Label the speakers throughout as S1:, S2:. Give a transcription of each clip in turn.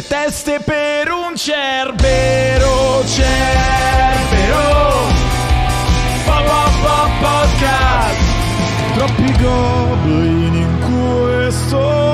S1: Sette teste per un cerbero, cerbero. Pa, pa, pa, podcast. Troppi goblin in questo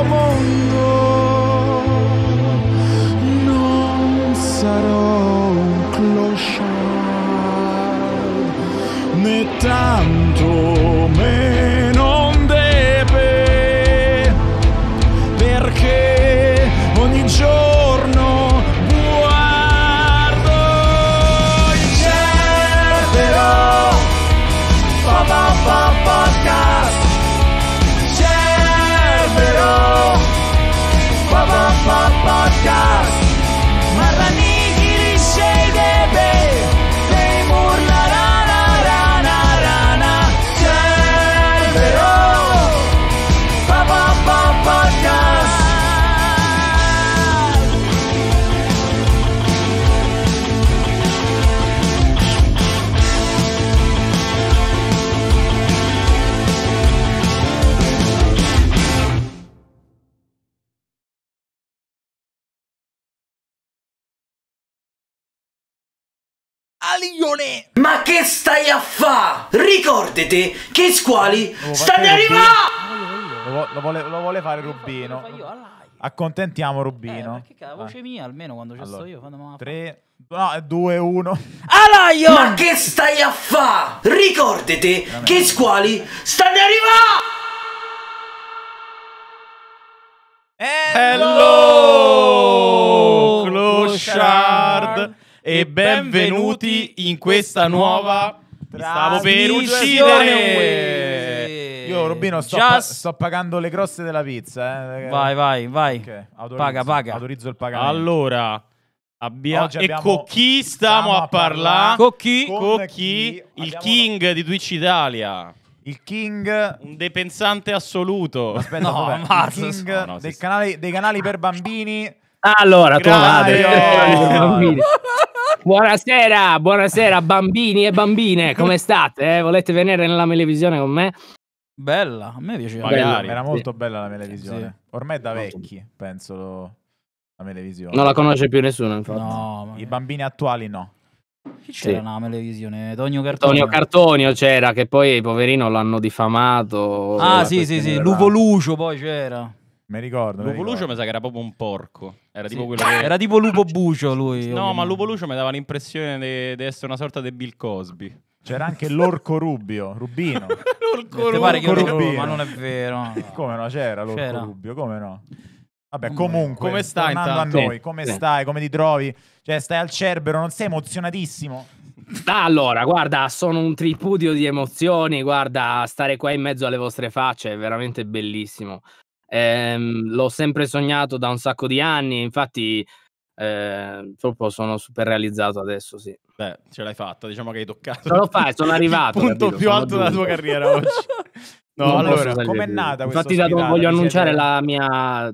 S2: coglione! Ma che stai a fa? Ricordate che squali oh, stanno
S3: arrivando! Lo, lo, vuole, lo vuole fare Rubino. Ah, Accontentiamo eh, Rubino. Eh, che
S4: cazzo, voce mia almeno quando c'è allora, sto io. Quando
S3: 3, no, 2, 1. Alaio!
S4: Ma che stai a fa? Ricordate che squali stanno arrivando! Hello!
S5: e benvenuti in questa nuova
S3: Stavo per uccidere. Io Robino sto, Just... pa sto, pagando le grosse della pizza. Eh. Vai, vai, vai. Okay. paga, paga. Autorizzo il pagamento. Allora, abbiamo... Oggi abbiamo... E con chi stiamo, a parlare? Con
S5: chi? Con chi? Il king di Twitch Italia. Il King. Un
S3: depensante assoluto. Aspetta, no, vabbè, il King no, no, dei, canali, dei canali per bambini
S6: allora, tua madre. buonasera, buonasera bambini e bambine, come state? Eh? Volete venire nella televisione con me?
S3: Bella, a me piaceva. Magari, era molto sì. bella la televisione. Sì. Ormai da vecchi, penso, la televisione. Non la conosce più nessuno, infatti. No, I bambini attuali no. Chi c'era sì. una televisione? Tonio Cartonio.
S4: Tonio
S6: Cartonio c'era, che poi poverino l'hanno diffamato. Ah sì sì sì,
S4: Lupo Lucio poi c'era. Mi ricordo. Lupo mi ricordo. Lucio mi sa che era proprio un porco. Era sì.
S5: tipo quello che... Era
S3: tipo Lupo Bucio lui. No, ma
S5: Lupo Lucio mi dava l'impressione di essere una sorta di
S3: Bill Cosby. C'era anche l'orco rubbio, Rubino. l'orco Rubio. Eh, pare che io Rubino. ma non è vero. No. come no? C'era l'orco c'era. Rubio, come no? Vabbè, comunque, come stai tornando intanto? a noi, come sì. stai, come ti trovi? Cioè, stai al Cerbero, non sei emozionatissimo?
S6: allora, guarda, sono un tripudio di emozioni, guarda, stare qua in mezzo alle vostre facce è veramente bellissimo. Ehm, l'ho sempre sognato da un sacco di anni, infatti eh, purtroppo sono super realizzato adesso, sì. Beh, ce l'hai fatta, diciamo che hai toccato. Non lo fai, sono arrivato. Il punto capito? più sono alto della tua carriera oggi. No, non allora, com'è nata Infatti, da, voglio annunciare la mia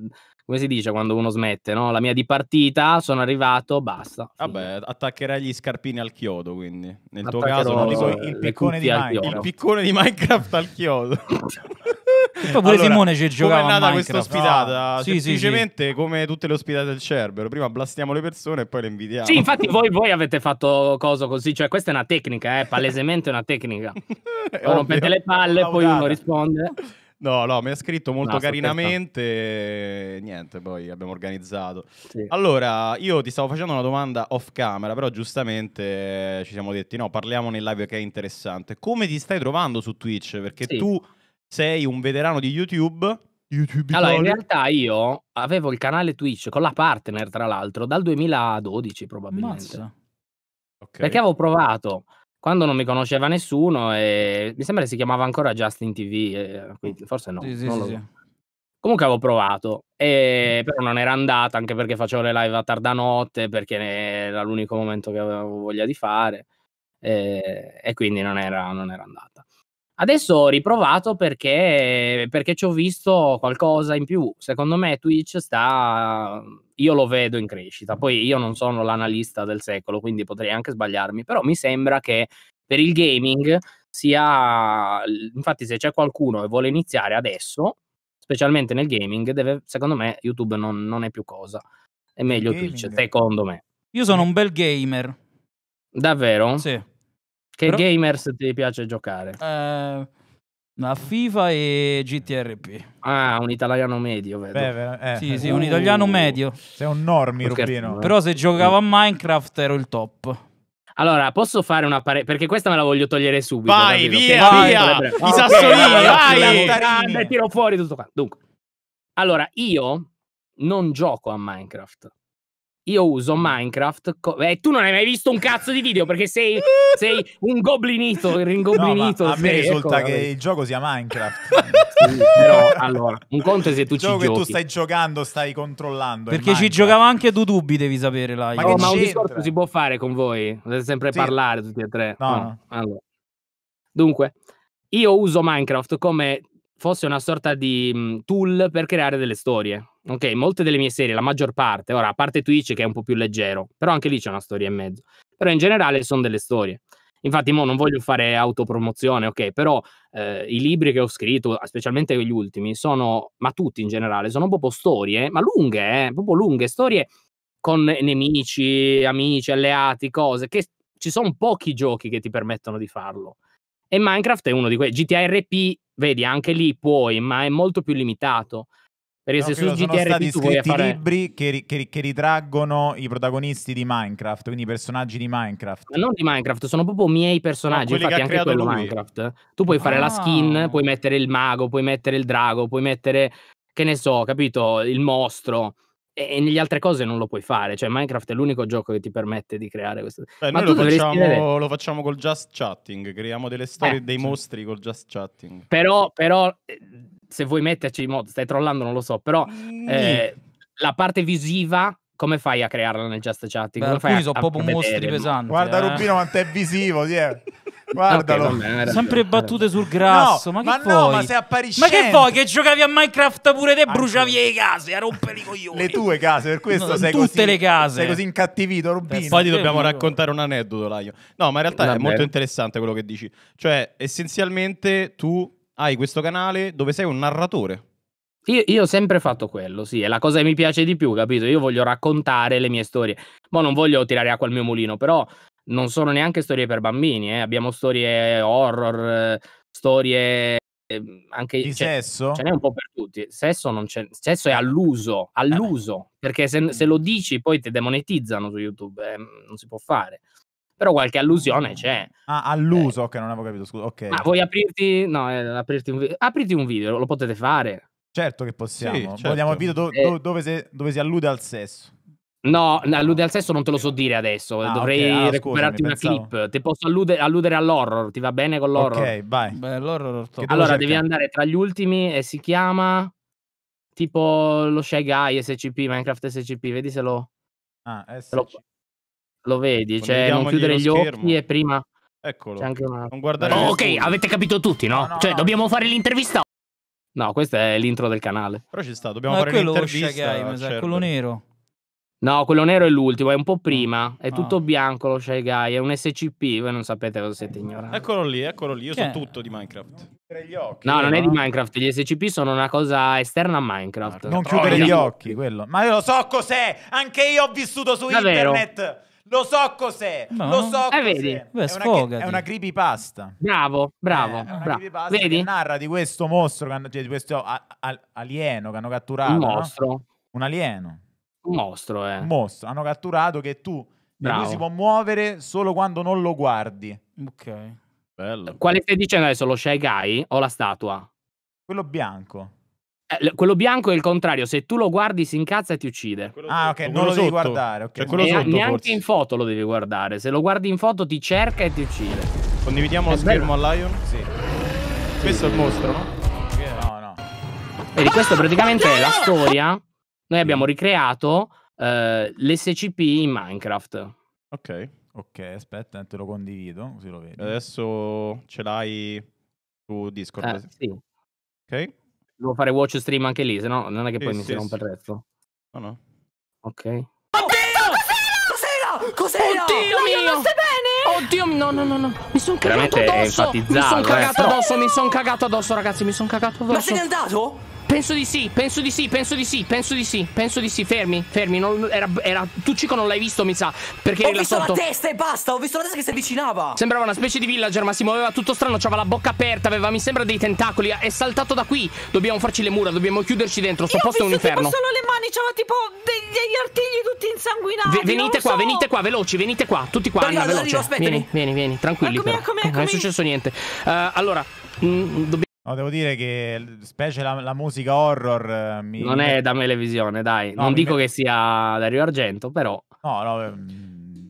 S6: come si dice quando uno smette, no? La mia di partita, sono arrivato, basta. Vabbè, attaccherai gli scarpini al chiodo, quindi.
S5: Nel tuo caso, non dico il piccone, di il piccone di Minecraft al chiodo. E poi pure allora, Simone ci giocava Come è nata questa ospitata? No. Ah, sì, Semplicemente sì, sì. come tutte le ospitate del Cerbero Prima blastiamo le persone e poi le invidiamo Sì,
S6: infatti voi, voi avete fatto cosa così Cioè questa è una tecnica, eh, palesemente una tecnica Poi rompete le
S5: palle, Laudata. poi uno risponde No, no, mi ha scritto molto no, carinamente. Niente, poi abbiamo organizzato. Sì. Allora, io ti stavo facendo una domanda off camera, però giustamente ci siamo detti: no, parliamo nel live che è interessante. Come ti stai trovando su Twitch? Perché sì. tu sei
S6: un veterano di YouTube. YouTube allora, in realtà io avevo il canale Twitch con la partner, tra l'altro, dal 2012 probabilmente. Okay. Perché avevo provato quando non mi conosceva nessuno e mi sembra che si chiamava ancora Justin TV, eh, quindi forse no. Sì, sì, lo... sì. Comunque avevo provato, e... Mm. però non era andata anche perché facevo le live a tarda notte, perché era l'unico momento che avevo voglia di fare e, eh, e quindi non era, non era andata. Adesso ho riprovato perché, perché ci ho visto qualcosa in più. Secondo me Twitch sta, io lo vedo in crescita. Poi io non sono l'analista del secolo, quindi potrei anche sbagliarmi, però mi sembra che per il gaming sia, infatti se c'è qualcuno che vuole iniziare adesso, specialmente nel gaming, deve, secondo me YouTube non, non è più cosa. È meglio Twitch, secondo me. Io sono un bel gamer. Davvero? Sì. Che Però... gamers ti piace giocare? Eh, una FIFA e GTRP. Ah, un italiano medio, vedo. Beh, eh. Sì, sì, uh, un italiano uh, medio.
S3: Sei un normi,
S6: Rubino. Eh. Però se giocavo a Minecraft ero il top. Allora, posso fare una pare... Perché questa me la voglio togliere subito. Vai, via, vai, via! Pre... I sassolini, vai! Grande, tiro fuori tutto qua. Dunque. Allora, io non gioco a Minecraft io uso mm. Minecraft. e eh, tu non hai mai visto un cazzo di video perché sei, sei un goblinito. Ringoblinito. no, a me risulta ecco, che vabbè. il
S3: gioco sia Minecraft.
S6: però allora, un conto è se tu il ci gioco giochi. che tu stai
S3: giocando, stai controllando. Perché ci giocava
S6: anche Dudubi, devi sapere. Là, ma, oh, ma un discorso si può fare con voi? Dovete sempre sì. parlare tutti e tre. No. no. Allora. Dunque, io uso Minecraft come fosse una sorta di mm, tool per creare delle storie ok, molte delle mie serie, la maggior parte, ora a parte Twitch che è un po' più leggero, però anche lì c'è una storia e mezzo, però in generale sono delle storie. Infatti, mo non voglio fare autopromozione, ok, però eh, i libri che ho scritto, specialmente gli ultimi, sono, ma tutti in generale, sono proprio storie, ma lunghe, eh, proprio lunghe, storie con nemici, amici, alleati, cose, che ci sono pochi giochi che ti permettono di farlo. E Minecraft è uno di quei. GTRP, vedi, anche lì puoi, ma è molto più limitato. Per esempio, no, su sono stati scritti fare...
S3: libri che, che, che, ritraggono i protagonisti di Minecraft, quindi i personaggi di Minecraft. Ma
S6: non di Minecraft, sono proprio miei personaggi. No, Infatti, anche quello lui. Minecraft. Tu puoi fare ah. la skin, puoi mettere il mago, puoi mettere il drago, puoi mettere, che ne so, capito, il mostro e negli altre cose non lo puoi fare. Cioè, Minecraft è l'unico gioco che ti permette di creare questo. Beh, Ma noi lo facciamo, vedere... lo facciamo, col just chatting, creiamo delle storie eh, dei sì. mostri
S5: col just chatting.
S6: Però, però eh, se vuoi metterci in modo, stai trollando, non lo so, però eh, la parte visiva come fai a crearla nel just chatting? Beh, alcuni sono proprio mostri pesanti. Guarda eh. Rubino
S3: quanto è visivo, sì, eh.
S4: Guardalo. Okay, bene, Sempre battute sul grasso. No, ma che ma No, ma sei appariscente. Ma che vuoi? Che giocavi a Minecraft pure te, bruciavi le case, a rompere i
S3: coglioni. Le tue case, per questo no, sei tutte così. Tutte
S5: le case. Sei così incattivito, Rubino. Poi ti dobbiamo raccontare un aneddoto, Laio. No, ma in realtà Vabbè. è molto interessante quello che dici. Cioè, essenzialmente tu hai questo canale dove
S6: sei un narratore. Io, io, ho sempre fatto quello, sì, è la cosa che mi piace di più, capito? Io voglio raccontare le mie storie. Ma non voglio tirare acqua al mio mulino, però non sono neanche storie per bambini, eh. abbiamo storie horror, storie ehm, anche di cioè, sesso? Ce n'è un po' per tutti. Sesso, non c'è, sesso è all'uso, all'uso, eh perché se, se, mm. lo dici poi ti demonetizzano su YouTube, eh, non si può fare però qualche allusione c'è.
S3: Ah, alluso, eh. che non avevo capito, scusa. Ok. Ma
S6: vuoi aprirti, no, eh, aprirti, un video, apriti un video, lo potete fare. Certo che possiamo. Sì, certo. Vogliamo il video
S3: do- eh. do- dove, si- dove si allude al sesso.
S6: No, allude al sesso non te lo so dire adesso, ah, dovrei okay. ah, recuperarti scusami, una pensavo. clip. Ti posso allude- alludere all'horror, ti va bene con l'horror? Ok, vai. Beh, l'horror allora, devi andare tra gli ultimi e si chiama tipo lo Shy Guy SCP, Minecraft SCP, vedi se lo... Ah, SCP. Lo... Lo vedi, cioè non chiudere gli schermo. occhi e prima... Eccolo. Una... Non guardare oh, ok, avete capito tutti, no? no, no cioè, no. dobbiamo fare l'intervista. No, questo è l'intro del canale. Però ci sta, dobbiamo
S4: no, fare l'intervista. Guy, certo. quello nero.
S6: No, quello nero è l'ultimo, è un po' ah, prima. È ah. tutto bianco lo Shy Guy, è un SCP, voi non sapete cosa siete ignoranti.
S5: Eccolo lì, eccolo lì, io che so è? tutto di Minecraft. Non chiudere Gli occhi, no, non è di eh,
S6: Minecraft, gli SCP sono una cosa esterna a Minecraft. Non chiudere gli occhi,
S3: quello. Ma io lo so cos'è, anche io ho vissuto su Davvero? internet. Lo so cos'è. No. Lo so eh, cos'è. Vedi? Beh, è, una, è una creepypasta. Bravo, bravo. Eh, bravo. Vedi? narra di questo mostro, cioè, di questo alieno che hanno catturato. Un mostro. No? Un alieno. Un mostro, eh. Un mostro. Hanno catturato che tu... Bravo. Lui si può muovere solo quando non lo guardi. Ok.
S6: Bello. Quale stai dicendo adesso? Lo Shy Guy o la statua?
S3: Quello bianco.
S6: Eh, quello bianco è il contrario, se tu lo guardi si incazza e ti uccide. ah, ok, non lo sotto. devi guardare. Cioè, okay. Cioè, sotto, neanche forse. in foto lo devi guardare. Se lo guardi in foto ti cerca e ti uccide. Condividiamo è lo bello. schermo a Lion? Sì. sì. Questo è il mostro, no? No, no. Vedi, questo praticamente ah, è la storia. Noi abbiamo ricreato eh, l'SCP in Minecraft.
S3: Ok. Ok, aspetta, te lo condivido, così lo vedi.
S5: Adesso ce l'hai su Discord. Eh, sì. Ok.
S6: Devo fare watch stream anche lì, se no non è che poi sì, mi si sì, rompe sì. il resto. No, oh, no. Ok. Oddio! Cos'era? Cos'era? Cos'era? Oddio La mio! Non bene? Oddio, no, no, no, no. Mi sono cagato Veramente eh. addosso. mi sono cagato addosso, mi sono cagato addosso, ragazzi, mi sono cagato addosso. Ma se n'è andato? Penso di sì, penso di sì, penso di sì, penso di sì, penso di sì. Fermi, fermi. Non, era, era, tu, Cico, non l'hai visto, mi sa. Perché ho visto sotto. la testa
S7: e basta. Ho visto la testa che si avvicinava.
S6: Sembrava una specie di villager, ma si muoveva tutto strano. c'aveva la bocca aperta, aveva, mi sembra, dei tentacoli. È saltato da qui. Dobbiamo farci le mura, dobbiamo chiuderci dentro. Sto Io posto è un inferno. Ma solo
S2: le mani, c'aveva tipo degli, degli artigli tutti insanguinati. V venite qua,
S6: so. venite qua, veloci, venite qua. Tutti qua, Anna, veloce. Arrivo, vieni, vieni, vieni, tranquilli. Eccomi, eccomi, eccomi. Eh, non è successo niente. Uh, allora, mh, mm, dobbiamo. No, devo dire che
S3: specie la, la musica horror eh, mi... Non è
S6: da melevisione, dai. No, non dico me... che sia Dario Argento, però... No, no...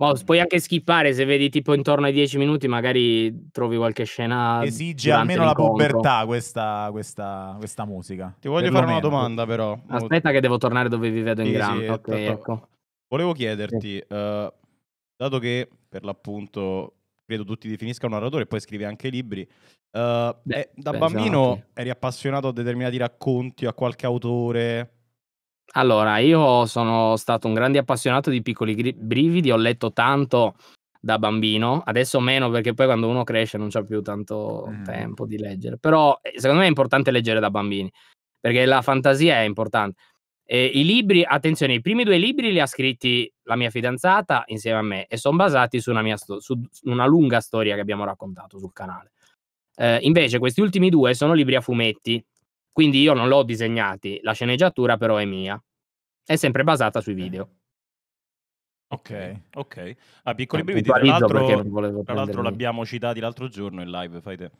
S6: Oh, puoi anche skippare se vedi tipo intorno ai dieci minuti, magari trovi qualche scena. Esige almeno la pubertà
S3: questa, questa, questa, musica. Ti voglio per fare una domanda, però. Aspetta,
S6: che devo tornare dove vi vedo in sì, grande. Sì, okay, ecco.
S5: Volevo chiederti, sì. uh, eh, dato che per l'appunto credo tutti definisca un narratore, e poi scrive anche libri. Uh, beh, eh, da beh, bambino esatto. eri appassionato a determinati racconti, a qualche autore?
S6: Allora, io sono stato un grande appassionato di piccoli gri- brividi, ho letto tanto da bambino, adesso meno perché poi quando uno cresce non c'è più tanto mm. tempo di leggere, però eh, secondo me è importante leggere da bambini, perché la fantasia è importante. Eh, I libri, attenzione, i primi due libri li ha scritti la mia fidanzata insieme a me e sono basati su una, mia sto- su una lunga storia che abbiamo raccontato sul canale. Eh, invece questi ultimi due sono libri a fumetti, quindi io non l'ho disegnati, la sceneggiatura però è mia. È sempre basata sui video.
S5: Ok, ok. A ah, piccoli eh, brividi, tra l'altro, tra l'altro l'abbiamo citati l'altro giorno in live, fai te.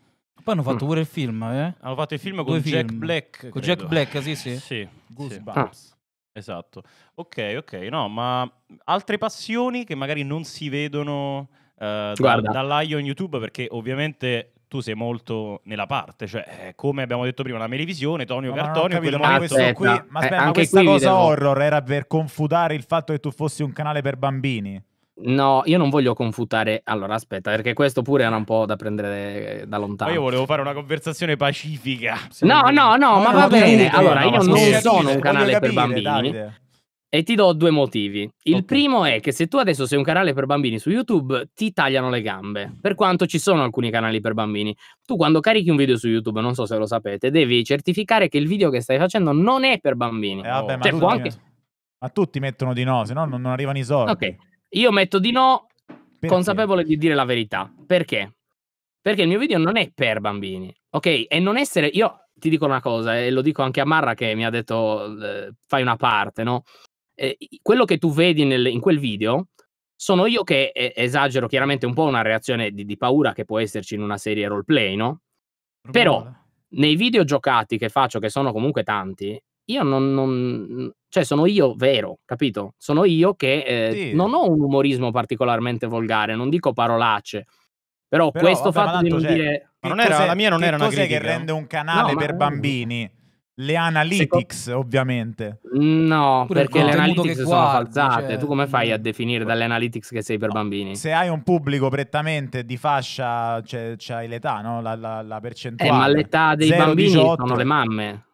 S4: Poi hanno fatto mm. pure il film, eh? Hanno fatto il film Due con film. Jack Black. Con credo. Jack Black, sì, sì. Sì.
S5: Goosebumps. Sì. Ah. Esatto. Ok, ok. No, ma altre passioni che magari non si vedono eh, dall'aio da, dall'Ion YouTube perché ovviamente tu sei molto nella parte, cioè eh, come abbiamo detto prima, la melevisione,
S6: Tonio no, Cartonio, capito, ma, momento... qui, ma, eh, aspetta, eh, ma questa cosa devo...
S3: horror era per confutare il fatto che tu fossi un canale per bambini.
S6: No, io non voglio confutare. Allora, aspetta, perché questo pure era un po' da prendere da lontano. Ma io volevo fare
S3: una
S5: conversazione pacifica.
S6: No, no, no, no, ma va bene. Capire, allora, io non capire, sono un canale capire, per bambini. Davide. E ti do due motivi. Il okay. primo è che se tu adesso sei un canale per bambini su YouTube, ti tagliano le gambe. Per quanto ci sono alcuni canali per bambini. Tu quando carichi un video su YouTube, non so se lo sapete, devi certificare che il video che stai facendo non è per bambini. Eh, vabbè, oh. cioè, ma, tutti anche...
S3: ma tutti mettono di no, se no non arrivano i soldi.
S6: Ok. Io metto di no, Perché? consapevole di dire la verità. Perché? Perché il mio video non è per bambini, ok? E non essere... Io ti dico una cosa, e lo dico anche a Marra che mi ha detto eh, fai una parte, no? Eh, quello che tu vedi nel, in quel video sono io che eh, esagero chiaramente un po' una reazione di, di, paura che può esserci in una serie roleplay, no? Però nei video giocati che faccio, che sono comunque tanti, io non, non, cioè sono io vero, capito? Sono io che eh, sì. non ho un umorismo particolarmente volgare, non dico parolacce. Però, però questo vabbè, fatto di non cioè, dire ma non era, la mia non era una critica. che rende un
S3: canale no, per bambini? Le analytics, Secondo... ovviamente.
S6: No, Pure perché le analytics sono falsate. Cioè... Tu come fai a mm. definire dalle analytics che sei per no. bambini? Se
S3: hai un pubblico prettamente di fascia, cioè, c'hai l'età, no? la, la, la percentuale. Eh, ma l'età
S6: dei 0, bambini 18. sono le mamme.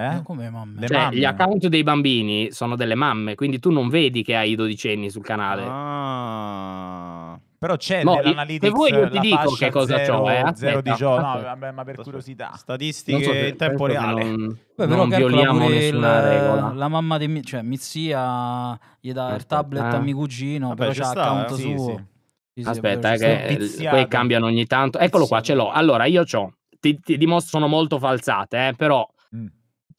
S3: Eh?
S6: Cioè, gli account dei bambini sono delle mamme, quindi tu non vedi che hai i dodicenni sul canale. Ah, però c'è no, nell'analytics se vuoi io ti dico che cosa zero, c'ho, eh? zero di gioco. No,
S3: vabbè, ma per curiosità.
S4: Statistiche so
S6: in tempo
S5: reale. Non,
S6: Beh, però non violiamo nessuna il, regola.
S4: La mamma di mi, cioè, mia zia gli dà il tablet eh. a mio cugino, vabbè, però c'è l'account sì, suo.
S6: Sì. Sì, Aspetta, eh, che poi cambiano ogni tanto. Eccolo qua, ce l'ho. Allora, io ho. Ti, dimostro, sono molto falsate, eh, però mm.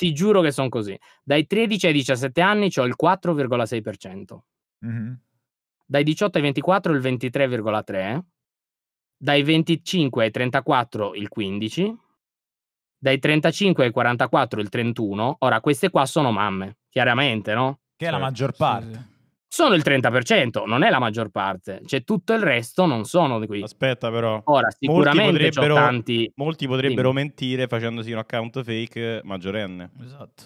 S6: Ti giuro che sono così. Dai 13 ai 17 anni ho il 4,6%. Mm-hmm. Dai 18 ai 24 il 23,3%. Dai 25 ai 34 il 15%. Dai 35 ai 44 il 31%. Ora, queste qua sono mamme, chiaramente, no? Che è la certo, maggior parte sono il 30%, non è la maggior parte, c'è cioè tutto il resto non sono di qui. Aspetta però, Ora, sicuramente molti potrebbero, tanti... molti potrebbero sì. mentire facendosi un account fake
S5: eh, maggiorenne. Esatto.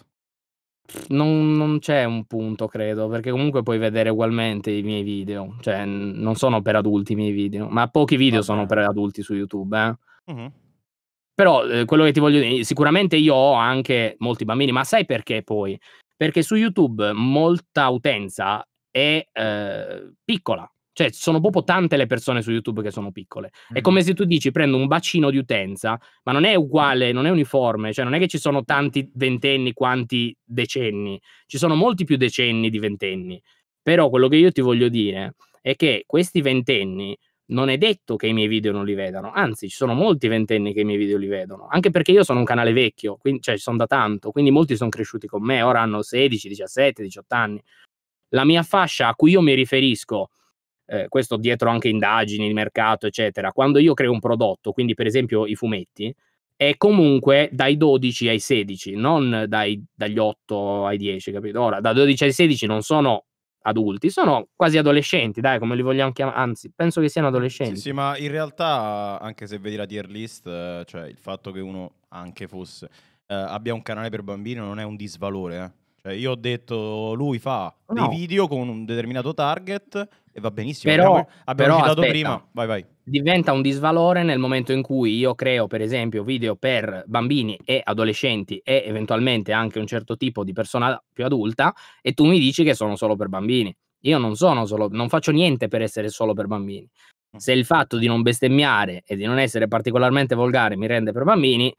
S6: Non, non, c'è un punto, credo, perché comunque puoi vedere ugualmente i miei video, cioè non sono per adulti i miei video, ma pochi video Vabbè. sono per adulti su YouTube. Eh? Uh-huh. Però eh, quello che ti voglio dire, sicuramente io ho anche molti bambini, ma sai perché poi? Perché su YouTube molta utenza è eh, piccola. Cioè, sono proprio tante le persone su YouTube che sono piccole. Mm. È come se tu dici prendo un bacino di utenza, ma non è uguale, non è uniforme, cioè non è che ci sono tanti ventenni quanti decenni, ci sono molti più decenni di ventenni. Però quello che io ti voglio dire è che questi ventenni non è detto che i miei video non li vedano, anzi ci sono molti ventenni che i miei video li vedono, anche perché io sono un canale vecchio, quindi, cioè ci sono da tanto, quindi molti sono cresciuti con me, ora hanno 16, 17, 18 anni. La mia fascia a cui io mi riferisco, eh, questo dietro anche indagini il mercato, eccetera, quando io creo un prodotto, quindi per esempio i fumetti, è comunque dai 12 ai 16, non dai, dagli 8 ai 10, capito? Ora, da 12 ai 16 non sono adulti, sono quasi adolescenti, dai, come li vogliamo chiamare, anzi, penso che siano adolescenti. Sì, sì, ma
S5: in realtà, anche se vedi la tier list, eh, cioè il fatto che uno anche fosse eh, abbia un canale per bambini non è un disvalore, eh. Cioè, io ho detto, lui fa no. dei video con
S6: un determinato target e va benissimo. Però, abbiamo, citato prima, vai vai. Diventa un disvalore nel momento in cui io creo, per esempio, video per bambini e adolescenti e eventualmente anche un certo tipo di persona più adulta e tu mi dici che sono solo per bambini. Io non sono solo, non faccio niente per essere solo per bambini. Mm. Se il fatto di non bestemmiare e di non essere particolarmente volgare mi rende per bambini,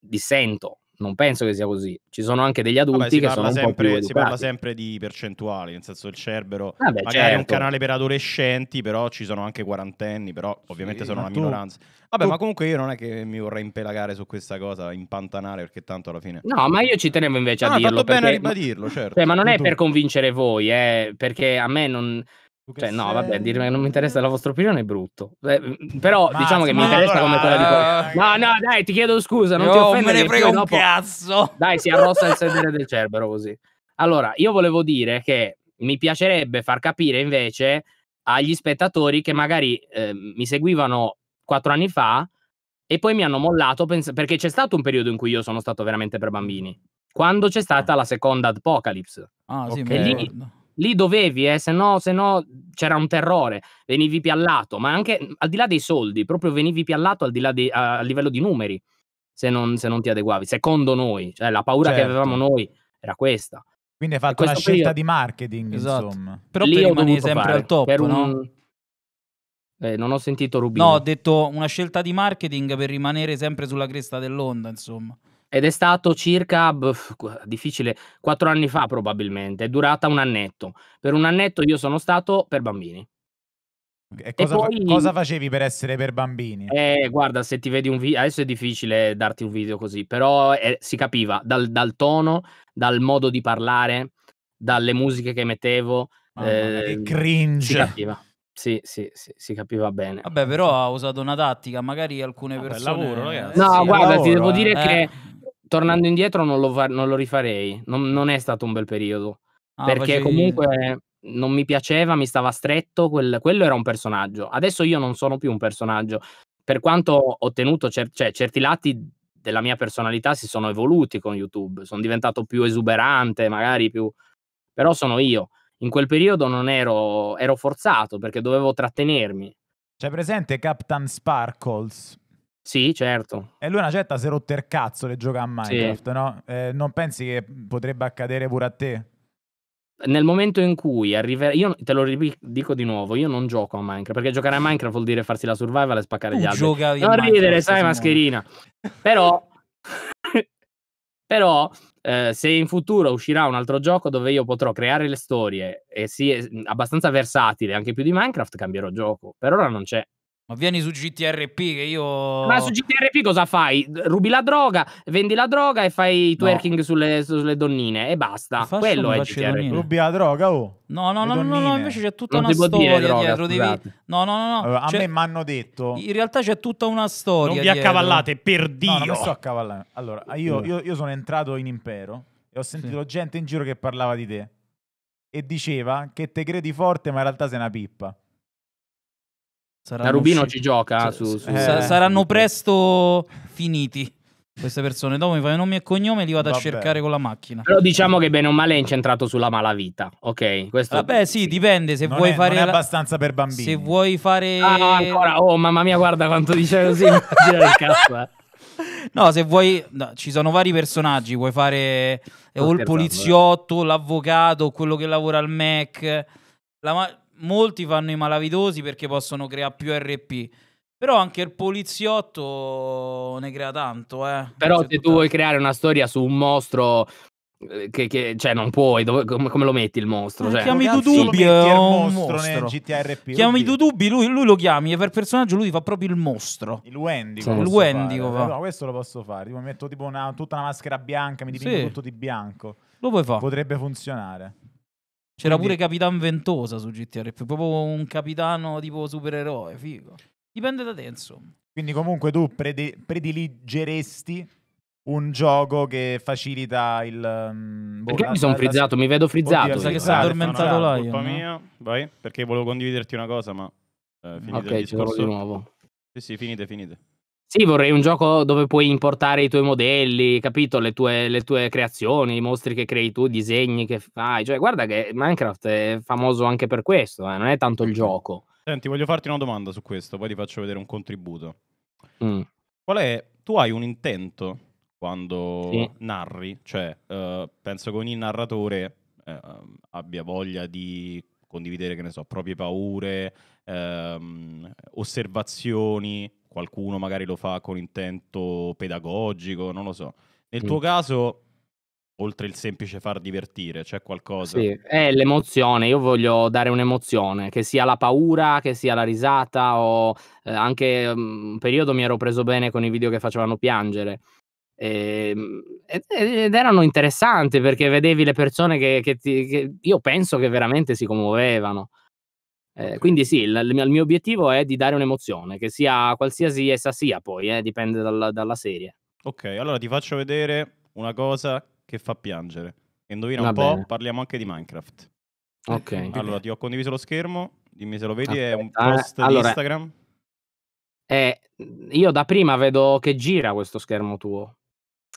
S6: dissento, non penso che sia così. Ci sono anche degli adulti Vabbè, che sono sempre, un Si parla
S5: sempre di percentuali, nel senso il Cerbero Vabbè, magari certo. è un certo. canale per adolescenti, però ci sono anche quarantenni, però ovviamente sì, sono una tu, minoranza. Vabbè, tu... ma comunque io non è che mi vorrei impelagare su questa cosa, impantanare, perché tanto alla
S6: fine... No, ma io ci tenevo invece no, a dirlo. Ma fatto perché... bene a ribadirlo, certo. Cioè, ma non è per convincere voi, eh, perché a me non... Cioè, no, vabbè, dirmi che non mi interessa la vostra opinione è brutto. Eh, però ma, diciamo che mi interessa allora... come quella di poi. No, no, dai, ti chiedo scusa, non no, ti offendo. me ne frega un dopo... cazzo. Dai, si arrossa il sedere del Cerbero così. Allora, io volevo dire che mi piacerebbe far capire invece agli spettatori che magari eh, mi seguivano quattro anni fa e poi mi hanno mollato pens- perché c'è stato un periodo in cui io sono stato veramente per bambini. Quando c'è stata la seconda Apocalypse.
S4: Ah, sì, okay. lì
S6: lì dovevi, eh, se no, se no c'era un terrore, venivi piallato, ma anche mhmm, al di là dei soldi, proprio venivi piallato al di là di, a, a livello di numeri, se non, se non, ti adeguavi, secondo noi, cioè la paura certo. che avevamo certo. noi era questa.
S3: Quindi hai fatto una scelta periodo... di marketing, esatto. insomma.
S6: Però lì per rimani sempre al top, un... no? Eh, non ho sentito Rubino. No, ho detto
S4: una scelta di marketing per rimanere sempre sulla cresta dell'onda, insomma.
S6: Ed è stato circa, bff, difficile, quattro anni fa probabilmente, è durata un annetto. Per un annetto io sono stato per bambini. E cosa, e poi, cosa
S3: facevi per essere per
S6: bambini? Eh, guarda, se ti vedi un video, adesso è difficile darti un video così, però eh, si capiva dal, dal, tono, dal modo di parlare, dalle musiche che mettevo. Oh, eh, che ehm, cringe. Si capiva. Sì, sì, sì, si capiva bene. Vabbè,
S4: però ha usato una tattica, magari alcune Vabbè, ah, persone. Lavoro, ragazzi. No, sì,
S6: guarda, lavoro, ti devo dire eh. che eh tornando indietro non lo, non lo rifarei, non, non, è stato un bel periodo, ah, perché facevi... comunque non mi piaceva, mi stava stretto, quel, quello era un personaggio, adesso io non sono più un personaggio, per quanto ho ottenuto, cer- cioè, certi lati della mia personalità si sono evoluti con YouTube, sono diventato più esuberante, magari più... però sono io. In quel periodo non ero, ero forzato perché dovevo trattenermi. C'è presente Captain Sparkles? Sì, certo. E
S3: lui una certa si rotter cazzo le gioca a Minecraft, sì. no? Eh, non pensi che potrebbe accadere pure a te?
S6: Nel momento in cui arriverà, io te lo dico di nuovo, io non gioco a Minecraft, perché giocare a Minecraft vuol dire farsi la survival e spaccare tu gli altri. Non ridere, sai, mascherina. Però, però eh, se in futuro uscirà un altro gioco dove io potrò creare le storie e sia abbastanza versatile, anche più di Minecraft, cambierò gioco. Per ora non c'è. Ma vieni su GTRP
S4: che io... Ma su
S6: GTRP cosa fai? Rubi la droga, vendi la droga e fai twerking no. sulle, sulle, donnine e basta. Quello è GTRP.
S3: Rubi la droga oh. No,
S4: no, no, no, no, invece c'è tutta non una storia dire, droga, dietro. Scusate.
S6: Devi...
S3: No, no, no. no.
S4: Allora, a me
S6: mi hanno detto... In
S3: realtà c'è tutta una storia Non vi dietro. accavallate, per Dio! No, non sto accavallando. Allora, io, io, io, sono entrato in Impero e ho sentito sì. gente in giro che parlava di te e diceva che te credi forte ma in realtà sei una pippa.
S6: Saranno Rubino usciti. ci gioca. S- cioè,
S3: su,
S4: su, eh. saranno eh. presto finiti queste persone. Dopo mi fai nome e cognome e li vado Vabbè. a cercare con la macchina.
S6: Però diciamo che bene o male è incentrato sulla malavita, ok? Questo Vabbè,
S4: sì, dipende. Se non vuoi è, fare. Non è abbastanza per bambini. Se vuoi fare. Ah, ancora. Oh, mamma mia, guarda
S6: quanto dice così.
S4: Eh. no, se vuoi. No, ci sono vari personaggi. Vuoi fare. Eh, o il poliziotto, l'avvocato, quello che lavora al Mac. La ma- molti fanno i malavidosi perché possono creare più RP. Però anche il poliziotto ne crea tanto, eh. Però cioè, se
S6: tu vuoi creare una storia su un mostro eh, che, che, cioè non puoi dove, come, come, lo metti il mostro eh, cioè. chiami Dudubi è un mostro, mostro.
S3: GTRP chiami
S6: Dudubi lui, lui, lo chiami e per personaggio lui fa proprio il
S4: mostro il Wendigo sì, il Wendigo eh, fa. no
S3: questo lo posso fare mi metto tipo una, tutta una maschera bianca mi dipingo sì. tutto di bianco
S4: lo puoi fare potrebbe
S3: funzionare
S4: c'era Quindi... pure Capitan
S3: Ventosa su GTR, proprio un
S4: capitano tipo supereroe, figo. Dipende da te, insomma.
S3: Quindi comunque tu predi- prediligeresti un gioco che facilita il... Um,
S6: perché boh, mi sono frizzato? La... Mi vedo frizzato. Oddio, che sei addormentato no, là Colpa no?
S3: mia,
S5: vai, perché volevo condividerti una cosa, ma... Eh, finite ok, ci di nuovo. Sì, sì, finite, finite.
S6: Sì, vorrei un gioco dove puoi importare i tuoi modelli, capito? Le tue, le tue creazioni, i mostri che crei tu, i disegni che fai. Cioè, guarda che Minecraft è famoso anche per questo, eh? non è tanto il mm. gioco.
S5: Senti, voglio farti una domanda su questo, poi ti faccio vedere un contributo. Mm. Qual è? Tu hai un intento quando sì. narri, cioè uh, penso che ogni narratore uh, abbia voglia di condividere, che ne so, proprie paure, ehm, osservazioni, qualcuno magari lo fa con intento pedagogico, non lo so. Nel tuo mm. caso, oltre il semplice far divertire, c'è qualcosa? Sì,
S6: è l'emozione, io voglio dare un'emozione, che sia la paura, che sia la risata o eh, anche mm, un periodo mi ero preso bene con i video che facevano piangere. Ehm, ed erano interessanti perché vedevi le persone che, che, ti, che io penso che veramente si commuovevano. Eh, quindi sì, il, il, mio obiettivo è di dare un'emozione, che sia qualsiasi essa sia poi, eh, dipende dalla, dalla, serie.
S5: Ok, allora ti faccio vedere una cosa che fa piangere. Indovina Va un bene. po', parliamo anche di Minecraft. Ok. Allora,
S6: ti ho condiviso lo schermo, dimmi se lo vedi, Aspetta, è un eh. post eh, allora, Instagram. Eh, io da prima vedo che gira questo schermo tuo.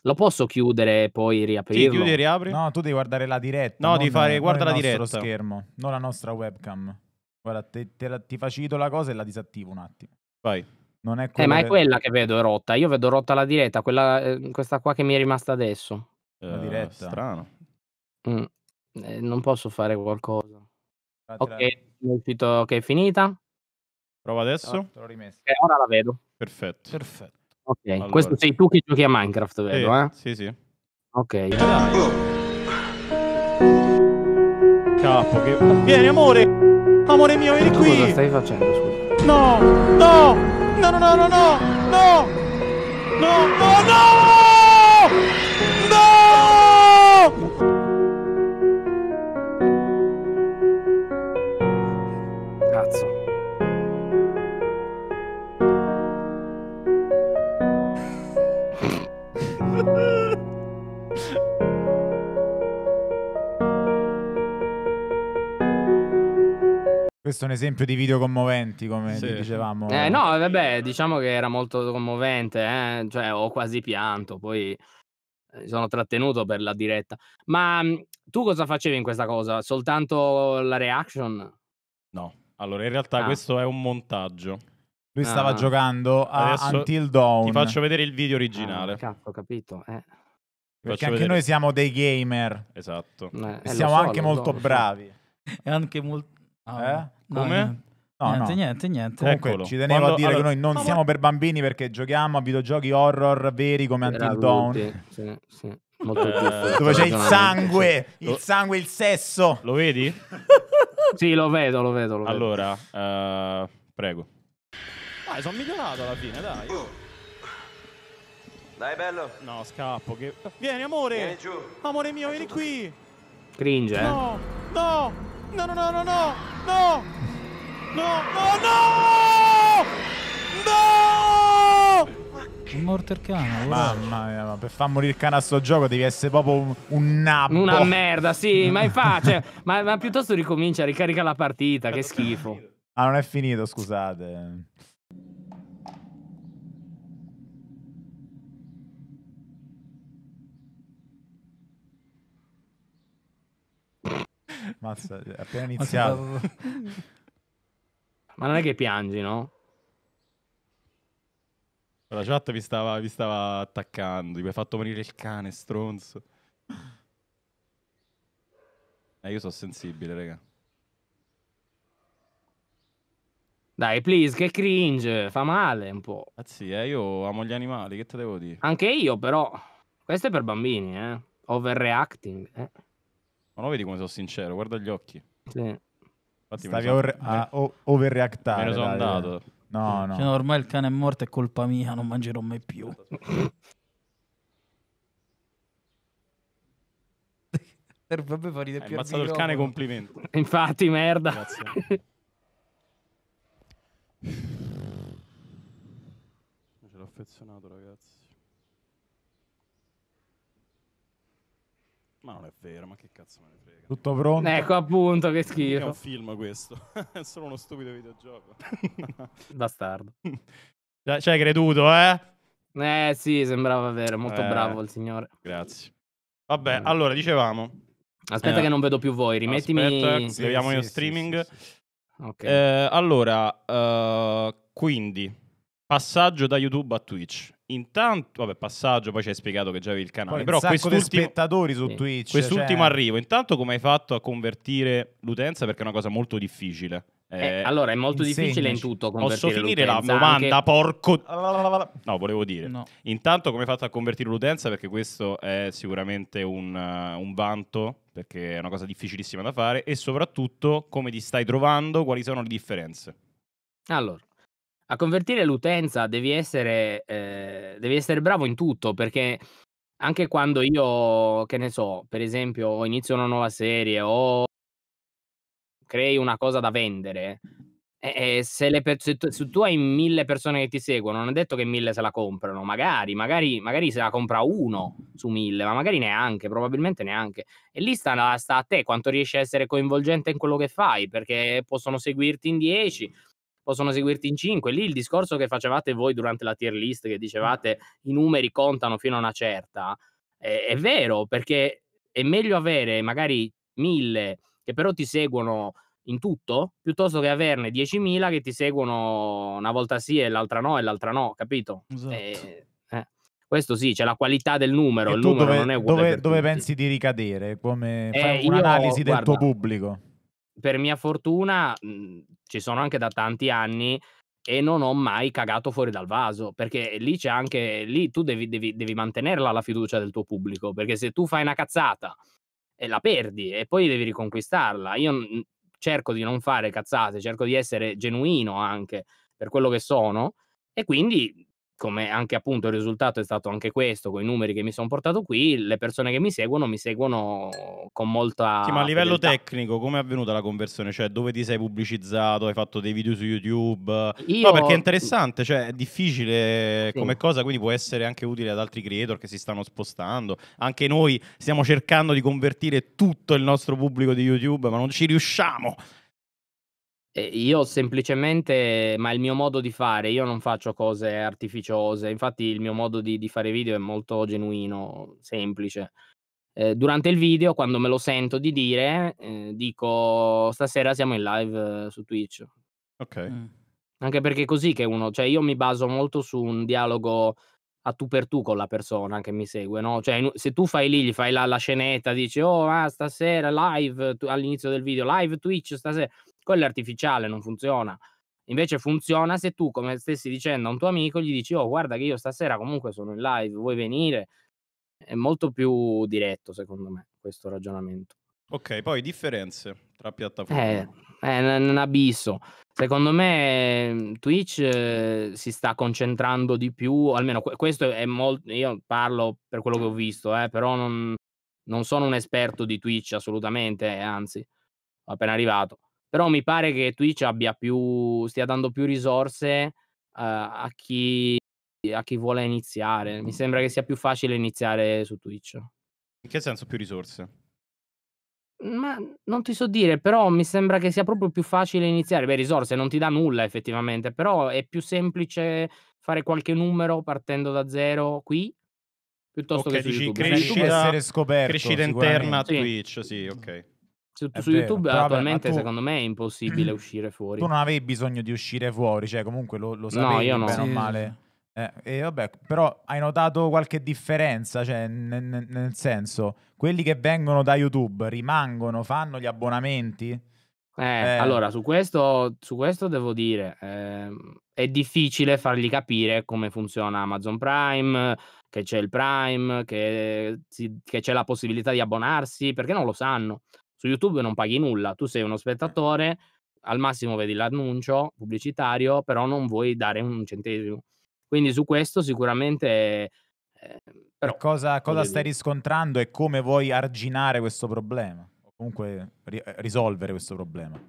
S6: Lo posso chiudere e poi riaprirlo? Sì, chiudi e
S3: riapri? No, tu devi guardare la diretta. No, devi fare, guarda la diretta. Non il schermo, non la nostra webcam. Guarda, te, te la, ti facilito la cosa e la disattivo un attimo. Vai. Non è eh, ma è quella
S6: che vedo rotta. Io vedo rotta la diretta, quella, eh, questa qua che mi è rimasta adesso. Eh, la diretta. Strano. Mm. Eh, non posso fare qualcosa. Ah, ok, è che è finita. Prova adesso. te esatto, l'ho
S3: rimessa. Eh, ora la vedo.
S5: Perfetto. Perfetto.
S6: Ok, allora. questo sei tu che giochi a Minecraft, vedo, eh? eh? Sì, sì. Ok.
S5: Capo, che... Vieni, amore! Amore mio, vieni qui! Cosa stai facendo,
S3: scusa? No! No! No, no, no,
S2: no, no! No! No, no, no!
S3: Questo è un esempio di video commoventi, come sì. dicevamo.
S6: Eh, no, vabbè, diciamo che era molto commovente, eh? cioè ho quasi pianto, poi eh, mi sono trattenuto per la diretta. Ma mm, tu cosa facevi in questa cosa? Soltanto la reaction? No, allora in realtà ah. questo
S5: è un montaggio. Lui stava ah. giocando a Adesso Until Dawn. Ti faccio vedere il video originale. Ah, cazzo, ho capito. Eh. Perché anche vedere. noi
S3: siamo dei gamer. Esatto. Eh, eh siamo so, anche molto so, bravi. E anche
S4: molto Ah, eh?
S3: Come? No. No, niente, no. niente, niente. Comunque, Eccolo. ci tenevo Quando, a dire allora, che noi non ma... siamo per bambini perché giochiamo a videogiochi horror veri come Era Until Dawn. Sì, sì, Molto eh, dove c'è il sangue, il sangue, il sesso. Lo vedi?
S5: sì, lo vedo, lo vedo. Lo allora, vedo. Uh, prego. Dai, sono migliorato alla fine, dai. Oh. Dai, bello. No, scappo. Che... Vieni, amore. Vieni giù. Amore mio, vieni qui. Cringe, eh? No, no. No, no, no, no, no!
S2: No! No, no,
S6: no!
S3: No! Morto il cane, mamma mia, ma per far morire il cane a sto gioco devi essere proprio un, un nabbo. Una merda,
S6: sì, ma è cioè, facile. ma, ma piuttosto ricomincia, ricarica la partita, che schifo.
S3: Ah, non è finito, scusate. Mazza, appena iniziato.
S6: Ma non è che piangi, no?
S5: La chat vi stava, vi stava attaccando, vi ha fatto morire il cane, stronzo. Eh, io sono sensibile, raga.
S6: Dai, please, che cringe, fa male un po'. Ah sì, eh, io amo gli animali, che te devo dire? Anche io, però. Questo è per bambini,
S5: eh. Overreacting, eh. Ma lo vedi come sono sincero, guarda gli occhi. Sì. Infatti
S3: Stavi sono... or- a overreactare. Me ne sono dai, andato. No, no.
S4: Cioè, Ormai il cane è morto, è colpa mia, non mangerò mai più. per eh, vabbè fa più. Hai ammazzato il cane, complimento.
S6: Infatti, merda. Grazie.
S5: l'ho affezionato, ragazzi. Ma non è vero, ma che cazzo me ne frega. Tutto pronto?
S6: Ecco appunto, che schifo. È un film questo,
S5: è solo uno stupido videogioco.
S6: Bastardo.
S5: Ci hai creduto, eh?
S6: Eh sì, sembrava vero, molto eh, bravo il signore. Grazie. Vabbè, eh.
S5: allora dicevamo. Aspetta eh. che non vedo più voi, rimettimi... Aspetta, vediamo sì, io sì, streaming. Okay. Eh, allora, uh, quindi, passaggio da YouTube a Twitch. Intanto, vabbè, passaggio, poi ci hai spiegato che già avevi il canale. Poi però quest'ultimo, spettatori su sì. Twitch. Quest'ultimo cioè... arrivo, intanto come hai fatto a convertire l'utenza? Perché è una cosa molto difficile. Eh, eh, allora, è molto insegni. difficile in tutto Posso finire la domanda, anche... porco... No, volevo dire. No. Intanto come hai fatto a convertire l'utenza? Perché questo è sicuramente un, uh, un vanto, perché è una cosa difficilissima da fare. E soprattutto, come
S6: ti stai trovando? Quali sono le differenze? Allora, a convertire l'utenza devi essere, eh, devi essere bravo in tutto perché anche quando io, che ne so, per esempio inizio una nuova serie o crei una cosa da vendere, eh, se, per- se, tu- se, tu, hai mille persone che ti seguono, non è detto che mille se la comprano, magari, magari, magari se la compra uno su mille, ma magari neanche, probabilmente neanche. E lì sta, sta a te quanto riesci a essere coinvolgente in quello che fai, perché possono seguirti in dieci possono seguirti in 5. Lì il discorso che facevate voi durante la tier list, che dicevate i numeri contano fino a una certa, è, è vero, perché è meglio avere magari 1000 che però ti seguono in tutto, piuttosto che averne 10.000 che ti seguono una volta sì e l'altra no e l'altra no, capito? Esatto. E, eh, eh, questo sì, c'è cioè la qualità del numero, e il numero dove, non è uguale. Dove,
S3: dove pensi di ricadere? Come eh, fai un'analisi io, del guarda, tuo pubblico?
S6: Per mia fortuna, ci sono anche da tanti anni e non ho mai cagato fuori dal vaso perché lì c'è anche lì tu devi, devi, devi mantenerla la fiducia del tuo pubblico perché se tu fai una cazzata e la perdi e poi devi riconquistarla io cerco di non fare cazzate cerco di essere genuino anche per quello che sono e quindi come anche appunto il risultato è stato anche questo, con i numeri che mi sono portato qui, le persone che mi seguono mi seguono con molta... Sì, ma a livello fedeltà.
S5: tecnico come è avvenuta la conversione? Cioè dove ti sei pubblicizzato? Hai fatto dei video su YouTube? Io... No, perché è interessante, cioè è difficile sì. come cosa, quindi può essere anche utile ad altri creator che si stanno spostando. Anche noi stiamo cercando di convertire tutto il nostro pubblico di YouTube, ma non ci riusciamo.
S6: Eh, io semplicemente, ma il mio modo di fare, io non faccio cose artificiose, infatti il mio modo di, di fare video è molto genuino, semplice. Eh, durante il video, quando me lo sento di dire, eh, dico stasera siamo in live eh, su Twitch. Ok. Mm. Anche perché così che uno, cioè io mi baso molto su un dialogo a tu per tu con la persona che mi segue, no? Cioè, se tu fai lì, gli fai la, la scenetta, dici, oh, ma ah, stasera live, tu, all'inizio del video, live Twitch stasera quello è artificiale, non funziona. Invece funziona se tu, come stessi dicendo a un tuo amico, gli dici, oh guarda che io stasera comunque sono in live, vuoi venire? È molto più diretto, secondo me, questo ragionamento. Ok, poi differenze tra
S5: piattaforme.
S6: È, eh, è eh, un abisso. Secondo me ehm, Twitch eh, si sta concentrando di più, almeno questo è molto, io parlo per quello che ho visto, eh, però non, non sono un esperto di Twitch assolutamente, eh, anzi, ho appena arrivato però mi pare che Twitch abbia più, stia dando più risorse uh, a, chi, a chi vuole iniziare. Mi sembra che sia più facile iniziare su Twitch. In che senso più risorse? Ma non ti so dire, però mi sembra che sia proprio più facile iniziare. Beh, risorse non ti dà nulla effettivamente, però è più semplice fare qualche numero partendo da zero qui piuttosto okay, che su dici, YouTube. Crescita, essere scoperto, crescita interna a Twitch, sì, sì ok su, su vero, YouTube attualmente tu, secondo me è impossibile uscire fuori. Tu non avevi
S3: bisogno di uscire fuori, cioè comunque lo, lo sapevi no, io no. bene sì. male. Eh, e vabbè, però hai notato qualche differenza, cioè, n- n- nel senso, quelli che vengono da YouTube rimangono, fanno gli abbonamenti? Eh,
S6: eh. Allora, su questo, su questo, devo dire, ehm, è difficile fargli capire come funziona Amazon Prime, che c'è il Prime, che, che c'è la possibilità di abbonarsi, perché non lo sanno. Su YouTube non paghi nulla, tu sei uno spettatore, al massimo vedi l'annuncio pubblicitario, però non vuoi dare un centesimo. Quindi su questo sicuramente... Eh,
S3: però, cosa, cosa stai riscontrando e come vuoi arginare questo problema? O comunque ri- eh, risolvere questo problema?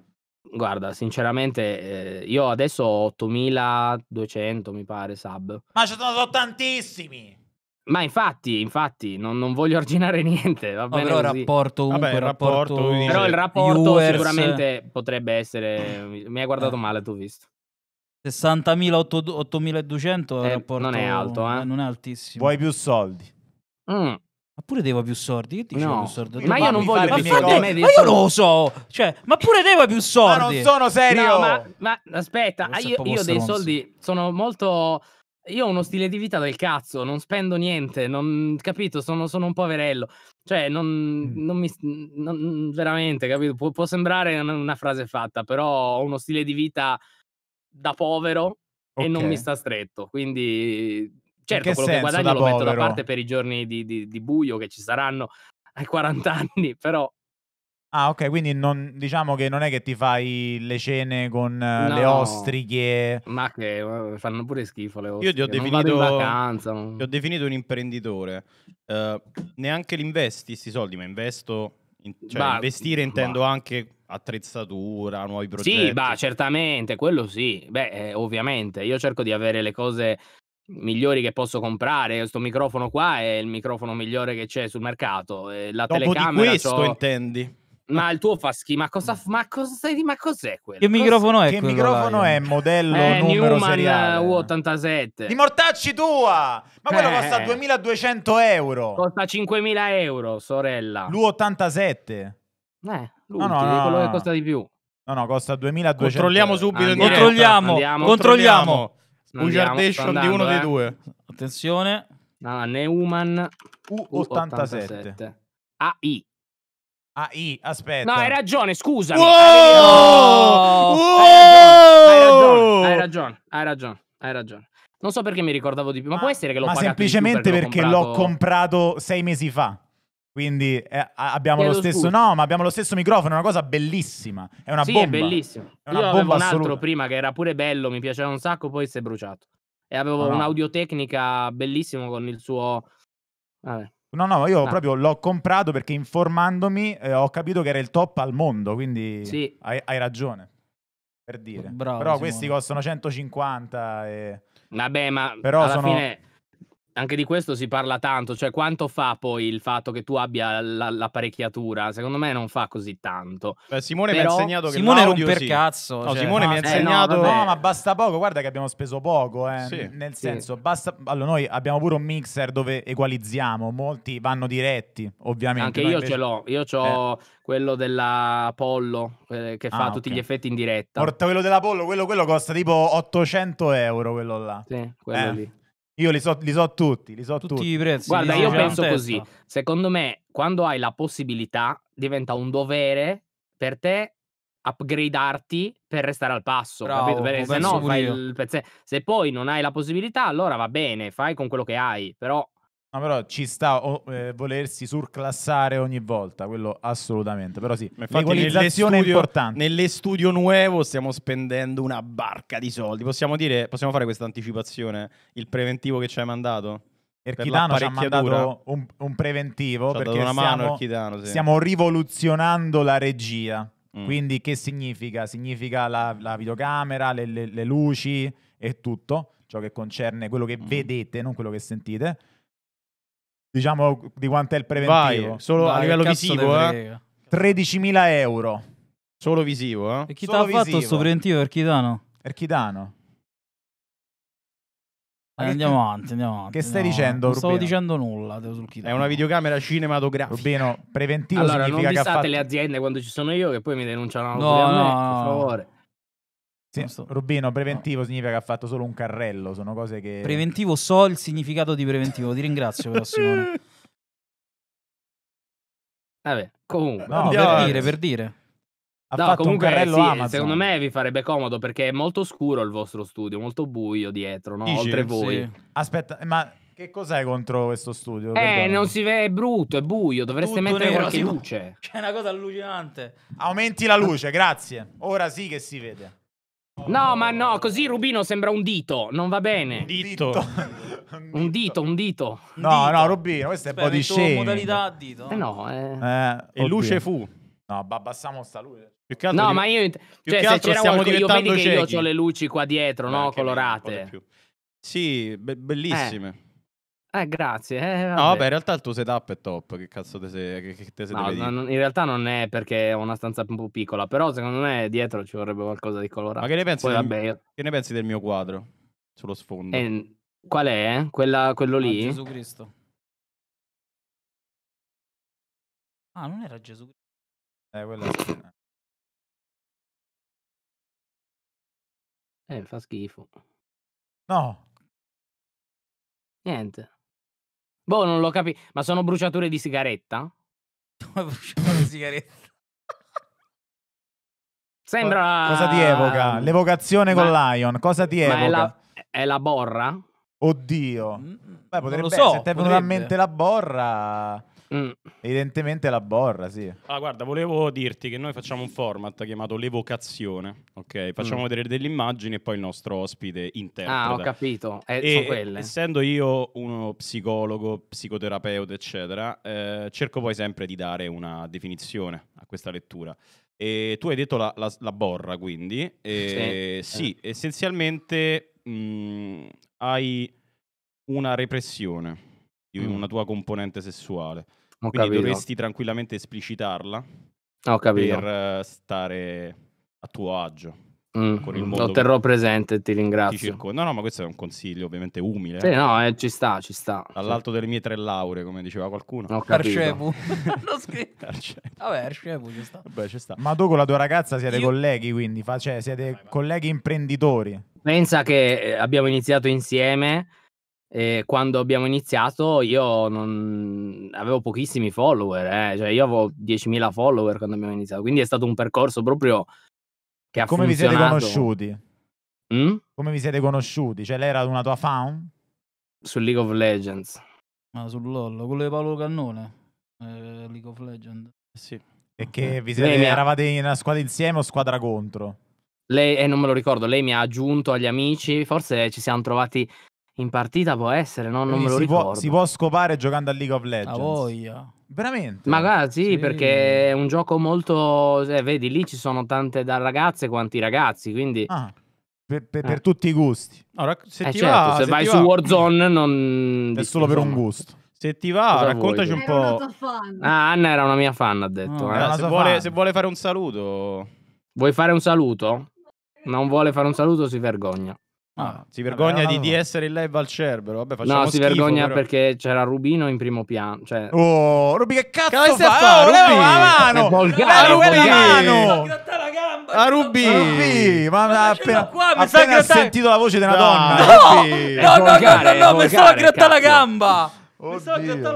S6: Guarda, sinceramente, eh, io adesso ho 8200, mi pare, sub.
S3: Ma ci sono tantissimi!
S6: Ma infatti, infatti, non, non voglio arginare niente. Va bene allora, rapporto un Vabbè, rapporto, rapporto però il rapporto viewers... sicuramente potrebbe essere. Mi hai guardato eh. male, tu visto.
S4: 60.000-8.200 eh, rapporto... non è alto, eh. eh?
S6: non è altissimo.
S4: Vuoi più soldi? Mm. Ma pure devo più soldi? Io ti no. più soldi. Ma io non voglio più soldi. Ma io lo so. Cioè, ma pure devo più soldi. Ma non sono serio. No, ma,
S6: ma aspetta, io, io dei soldi sono molto io ho uno stile di vita del cazzo, non spendo niente, non, capito, sono, sono un poverello. Cioè, non, non mi... Non, veramente, capito? Pu- può sembrare una frase fatta, però ho uno stile di vita da povero okay. e non mi sta stretto. Quindi, certo, quello che guadagno lo povero? metto da parte per i giorni di, di, di buio che ci saranno
S3: eh, ai 40 anni, però Ah, ok, quindi non, diciamo che non è che ti fai le cene con eh, le
S6: ostriche. ma che eh, fanno pure schifo le
S5: Io ti ho ostriche. Non vado in vacanza. non- ti ho definito un imprenditore. Eh, neanche l'investi questi soldi, ma investo, in- cioè Bah, investire bah. intendo anche attrezzatura,
S6: nuovi Sì, bah, certamente, quello sì. Beh, eh, ovviamente, io cerco di avere le cose migliori che posso comprare. Questo microfono qua è il microfono migliore che c'è sul mercato. Eh, la Dopo di questo c'ho... intendi? Ma il tuo fa schifo. Ma, cosa, ma, cosa, ma cos'è quello? Che
S4: microfono è? Che quello, microfono
S3: vai? è? Modello
S4: eh, numero Newman seriale.
S6: U87. Uh, di mortacci tua! Ma quello eh. costa 2200 euro. Costa 5000 euro, sorella.
S3: L'U87. Eh, l'ultimo, no, no, no, quello che costa di più. No, no, costa 2200.
S6: Controlliamo subito. Andiamo, controlliamo, andiamo, controlliamo. Bugiardation di uno eh. dei due. Attenzione. No, Neumann U87. U87. AI. Ah, I, aspetta. No, hai ragione, scusa. Wow! Oh! Wow! Hai, ragione, hai ragione, hai ragione, hai ragione, hai ragione. Non so perché mi ricordavo di più, ma, ma può essere che l'ho ma pagato semplicemente perché l'ho comprato...
S3: comprato sei mesi fa. Quindi eh,
S6: abbiamo Chiedo lo stesso, scusa. no,
S3: ma abbiamo lo stesso microfono, è una cosa bellissima. È una sì, bomba. È bellissimo. È
S6: Io avevo un assoluta. altro prima che era pure bello, mi piaceva un sacco, poi si è bruciato. E avevo ah, no, un'audiotecnica bellissima con il suo. Vabbè.
S3: No, no, io ah. proprio l'ho comprato perché informandomi eh, ho capito che era il top al mondo, quindi sì. hai, hai, ragione.
S6: Per dire. Bravo, Però Simone. questi
S3: costano 150 e...
S6: Vabbè, ma però alla sono... fine anche di questo si parla tanto, cioè quanto fa poi il fatto che tu abbia la- l'apparecchiatura? Secondo me non fa così tanto. Beh, Simone Però- mi ha insegnato che Simone era un l'audio sì. No, cioè. Simone mi ha eh, no, insegnato No,
S3: ma basta poco, guarda che abbiamo speso poco, eh. Sì. nel Sì. senso, basta... Allora, noi abbiamo pure un mixer dove equalizziamo, molti vanno diretti,
S6: ovviamente. Anche io invece- ce l'ho, io ho eh. quello dell'Apollo eh, che fa Ah, tutti ok. gli effetti in diretta.
S3: Porta quello dell'Apollo, quello, quello costa tipo 800 euro, quello là. Sì, quello Eh. lì. Io li so, li so tutti, li so tutti. tutti. i prezzi. Guarda, io penso così.
S6: Secondo me, quando hai la possibilità, diventa un dovere per te upgradarti per restare al passo. Bravo, se no, fai il pezze... se poi non hai la possibilità, allora va bene, fai con quello che hai, però
S3: No, però ci sta eh, volersi surclassare ogni volta, quello assolutamente. Però sì, l'equalizzazione è
S6: importante. Nelle studio
S5: nuovo stiamo spendendo una barca di soldi. Possiamo dire, possiamo fare questa anticipazione? Il preventivo che ci hai mandato? Erchitano ci ha mandato
S3: un, un preventivo ci una mano, stiamo, sì. stiamo rivoluzionando la regia. Mm. Quindi che significa? Significa la, la videocamera, le, le, le luci e tutto, ciò che concerne quello che mm. vedete, non quello che sentite diciamo di quanto è il preventivo. Vai, solo Vai, a livello visivo, eh. 13.000 euro. Solo visivo, eh. E chi ti ha fatto questo preventivo, Erchitano? Erchitano.
S4: Eh, andiamo avanti, andiamo avanti. Che stai no, dicendo? Non stavo
S3: dicendo nulla.
S4: È una
S6: videocamera cinematografica. Rubino, preventivo allora, significa non che ha fatto... le aziende quando ci sono io che poi mi denunciano. No, no, no, per favore.
S3: Sì, Rubino, preventivo no. significa che ha fatto solo un carrello, sono cose che...
S4: Preventivo, so il significato di preventivo, ti ringrazio però
S2: Simone.
S6: Vabbè, comunque... No, per dire, per dire.
S2: Ha no, fatto comunque, un carrello sì, Amazon. Secondo
S6: me vi farebbe comodo perché è molto scuro il vostro studio, molto buio dietro, no? Dici? Oltre voi.
S3: Aspetta, ma che cos'è contro questo studio? Eh, Perdone. non si vede, è brutto, è buio,
S6: dovreste Tutto mettere qualche luce.
S3: C'è una cosa allucinante. Aumenti la luce, grazie. Ora sì che si vede.
S6: No, ma no, così Rubino sembra un dito, non va bene. Un dito. un dito, un dito. No, no, Rubino, questo è un po' modalità a
S3: dito. Eh no, eh.
S6: eh e luce fu.
S3: No, abbassiamo sta luce.
S6: Più che altro no, di... ma io... Più cioè, che altro stiamo diventando io vedi ciechi. che io ho le luci qua dietro, no, no colorate. Sì, be bellissime. Eh.
S5: Eh, grazie. Eh, vabbè. No, vabbè, in realtà il tuo setup è top. Che cazzo te se, che, che te se no, no,
S6: in realtà non è perché ho una stanza un po' piccola, però secondo me dietro ci vorrebbe qualcosa di colorato. Ma che ne pensi, Poi, del, vabbè,
S5: io... che ne pensi del mio quadro sullo sfondo? Eh,
S6: qual è? Quella, quello ah, lì? Ah, Gesù
S2: Cristo. Ah, non era Gesù Cristo. Eh, quella Eh, fa schifo. No.
S6: Niente. Boh, non lo capito. Ma sono bruciature di sigaretta? Sono bruciature di sigaretta. Sembra. Cosa ti evoca? Ehm, L'evocazione ma... con Lion. Cosa ti evoca? È la... è la, borra?
S3: Oddio. Mm, mm,
S6: Beh, potrebbe non lo so, Se ti è venuta a mente la borra. Mm.
S3: Evidentemente la borra, sì.
S5: Ah, guarda, volevo dirti che noi facciamo un format chiamato l'evocazione, ok? Facciamo mm. vedere delle immagini e poi il nostro ospite interpreta. Ah, ho capito, eh, e, sono quelle. Essendo io uno psicologo, psicoterapeuta, eccetera, eh, cerco poi sempre di dare una definizione a questa lettura. E tu hai detto la, la, la borra, quindi. E, sì. sì eh. essenzialmente mh, mm, hai una repressione di mm. una tua componente sessuale. Ho Quindi capito. dovresti tranquillamente esplicitarla Ho per eh, stare a tuo agio. Mm, con il lo terrò
S6: presente, ti ringrazio. Ti circo...
S5: No, no, ma questo è un consiglio ovviamente umile. Sì, eh. no, eh, ci sta, ci sta. All'alto sì. delle mie tre lauree, come diceva qualcuno. Ho capito. Arcevu.
S3: L'ho scritto. Arcevu. Vabbè, Arcevu ci sta. Vabbè, ci sta. Ma tu con la tua ragazza siete Io... colleghi, quindi, fa... cioè, siete vai, vai. colleghi imprenditori.
S6: Pensa che eh, abbiamo iniziato insieme eh, quando abbiamo iniziato io non... avevo pochissimi follower, eh. cioè io avevo 10.000 follower quando abbiamo iniziato, quindi è stato un percorso proprio che ha Come funzionato. vi siete conosciuti? Mm?
S3: Come vi siete conosciuti? Cioè lei era una tua fan?
S6: Su League of Legends.
S4: Ah, su LOL, quello di Paolo Cannone, eh,
S3: League of Legends. Eh sì.
S4: E che vi siete, lei
S6: eravate
S3: in una squadra insieme o squadra contro?
S6: Lei, eh, non me lo ricordo, lei mi ha aggiunto agli amici, forse ci siamo trovati in partita può essere, no? non me lo si ricordo. Può, si
S3: può scopare giocando a League of Legends. La
S6: Veramente? Ma guarda, sì, sì, perché è un gioco molto... Eh, vedi, lì ci sono tante da ragazze quanti ragazzi, quindi... Ah,
S3: per, per,
S2: eh.
S5: per,
S3: tutti i gusti. Allora, se,
S5: eh ti certo, va, se, se vai su va. Warzone
S6: non... È solo per un gusto. Se ti va, Cosa raccontaci vuoi? un po'. Ah, Anna era una mia fan, ha detto. No, eh. se, vuole, se, vuole, fare un saluto. Vuoi fare un saluto? Non vuole fare un saluto, si vergogna. Ah, ah, si vergogna vabbè, di, di, essere
S5: in live al Cerbero. Vabbè, no, si schifo, vergogna però.
S6: perché c'era Rubino in primo piano. Cioè...
S5: Oh, Rubi, che
S3: cazzo che fa? fa? Oh, Rubi, la
S5: mano! È volgare, Rubi, la mano!
S3: A Rubi, Rubi. ma, ma appena, qua, appena mi appena grattare... sentito la voce di una donna. No, Rubi. no, no, no, no, no,
S4: no, no, no, no, no, no, no, no, no, no, no, no, no,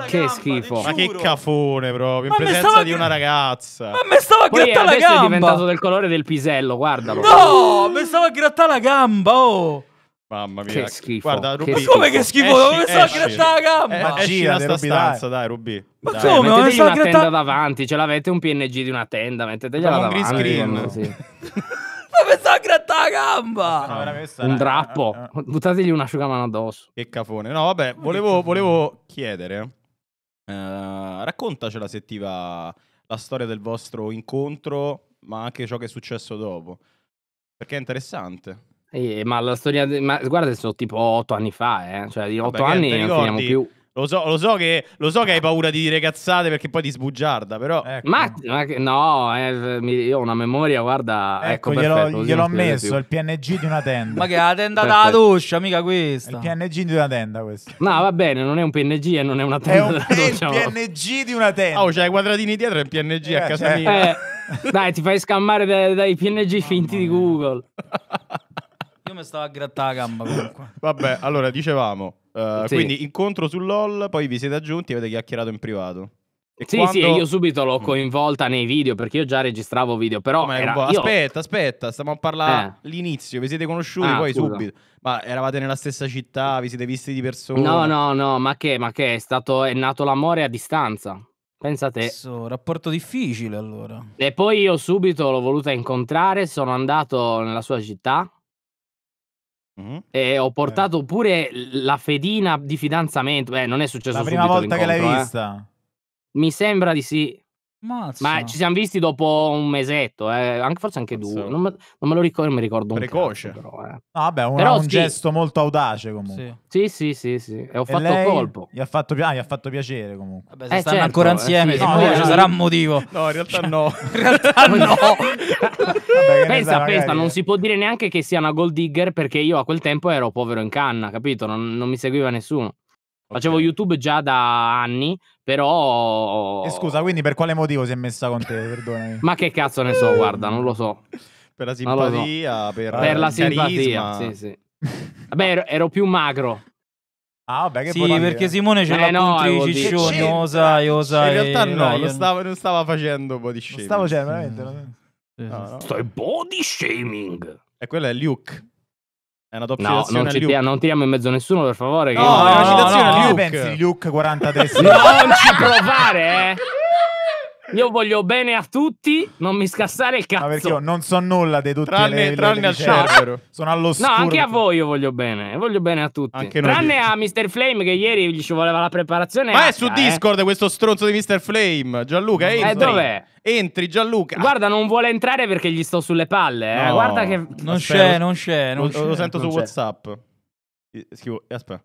S6: che schifo. Ma che cafone proprio, in presenza di una
S5: ragazza. Ma mi stava a grattare la gamba. è diventato
S6: del colore del pisello,
S4: guardalo. No, mi stava a grattare la gamba, oh.
S5: Mamma mia. Che schifo. Guarda, Rubi. Ma come che schifo? Dove sta a grattare la gamba? Eh, esci da sta stanza, dai, Rubi. Ma dai. come? Mettetegli una tenda
S6: davanti, ce l'avete un PNG di una tenda, mettetegli la davanti. Un green screen. Sì.
S4: Come sta a grattare la gamba? Ah, un
S6: drappo. Eh, eh, eh. Buttategli un asciugamano addosso.
S5: Che cafone. No, vabbè, volevo, volevo chiedere. Eh, raccontacela se ti va la storia del vostro incontro, ma anche ciò che è successo dopo. Perché è interessante.
S6: Eh, ma la storia. De... Ma guarda, sono tipo otto anni fa, eh. Cioè, di otto anni non ricordi, finiamo più.
S5: Lo so, lo, so che, lo so, che, hai paura di dire cazzate perché poi ti
S6: sbugiarda, però... Ecco. Ma, ma che, no, eh, mi, io ho una memoria, guarda... Ecco, ecco glielo, perfetto, glielo ho messo, il PNG
S3: di una tenda. ma che
S6: è la tenda perfetto. della doccia, mica questa. È il PNG
S3: di una tenda questo.
S6: No, va bene, non è un PNG e non è una tenda. È un doccia,
S3: PNG di una tenda. Oh,
S6: c'hai i quadratini dietro e il PNG eh, a casa cioè... mia. Eh, dai, ti fai scammare dai, dai PNG finti di Google.
S4: Io mi stavo a grattare la gamba comunque.
S6: Vabbè, allora dicevamo,
S5: uh, sì. quindi incontro su LOL, poi vi siete aggiunti e avete chiacchierato in privato.
S6: E sì, quando... sì, io subito l'ho coinvolta nei video perché io già registravo video, però... Era... Aspetta, io... aspetta,
S5: stiamo a parlare eh. l'inizio, vi siete conosciuti ah, poi scusa. subito. Ma eravate nella stessa città, vi siete
S6: visti di persona? No, no, no, ma che, ma che è, stato, è nato l'amore a distanza. Pensate.
S4: Adesso, rapporto difficile allora.
S6: E poi io subito l'ho voluta incontrare, sono andato nella sua città, Mm-hmm. E ho portato eh. pure la fedina di fidanzamento. Beh, non è successo la prima volta che l'hai eh. vista. Mi sembra di sì.
S3: Mazza.
S4: Ma ci
S6: siamo visti dopo un mesetto, eh. anche, forse anche Mazza. due. Non me, non me, lo ricordo, mi ricordo un Precoce. però, eh.
S3: ah, beh, un, però, un sì. gesto molto audace comunque. Sì,
S6: sì, sì, sì. sì. E ho e fatto colpo.
S3: Gli ha fatto, ah, gli ha fatto piacere comunque. Vabbè, se eh, stanno certo, ancora eh, insieme, eh, sì.
S4: no, no, ci sarà un motivo. No, in realtà cioè, no. in realtà no. Vabbè, pensa,
S6: pensa, non si può dire neanche che sia una gold digger perché io a quel tempo ero povero in canna, capito? Non, non mi seguiva nessuno. Facevo YouTube già da anni, però... E
S3: scusa, quindi per quale motivo si è messa con te, perdonami?
S6: Ma che cazzo ne so, guarda, non lo so. Per la simpatia, so. per, per la eh, carisma. simpatia, sì, sì. Vabbè, ero, ero più magro. Ah, vabbè, che sì, perché eh, dire. Simone ce l'ha no, con cicciosa, oh, oh, iosa In realtà no,
S5: non stava, non stava, facendo body cioè, shaming. Non stava facendo, veramente. No, no.
S4: Sto body
S6: shaming. E quello è Luke. È una doppia no, non, ci tia, non tiriamo in mezzo nessuno, per favore. No, che... no, no, no, no, Luke. pensi
S3: Luke 43? no, non ci
S6: provare, eh. Io voglio bene a tutti, non mi scassare il cazzo. Ma perché io non so nulla di tutti tranne, le, tranne le al Cerbero. Sono allo all'oscuro. No, anche a voi io voglio bene. Voglio bene a tutti. Anche Tranne a Mr. Flame che ieri gli ci voleva la preparazione. Ma è su eh. Discord eh. questo stronzo di Mr. Flame. Gianluca, eh, entri. Eh, dov'è? Entri Gianluca. Guarda, non vuole entrare perché gli sto sulle palle. Eh. No, Guarda che... Non c'è, non c'è. Lo, lo, sento su Whatsapp.
S5: Scrivo... Aspetta.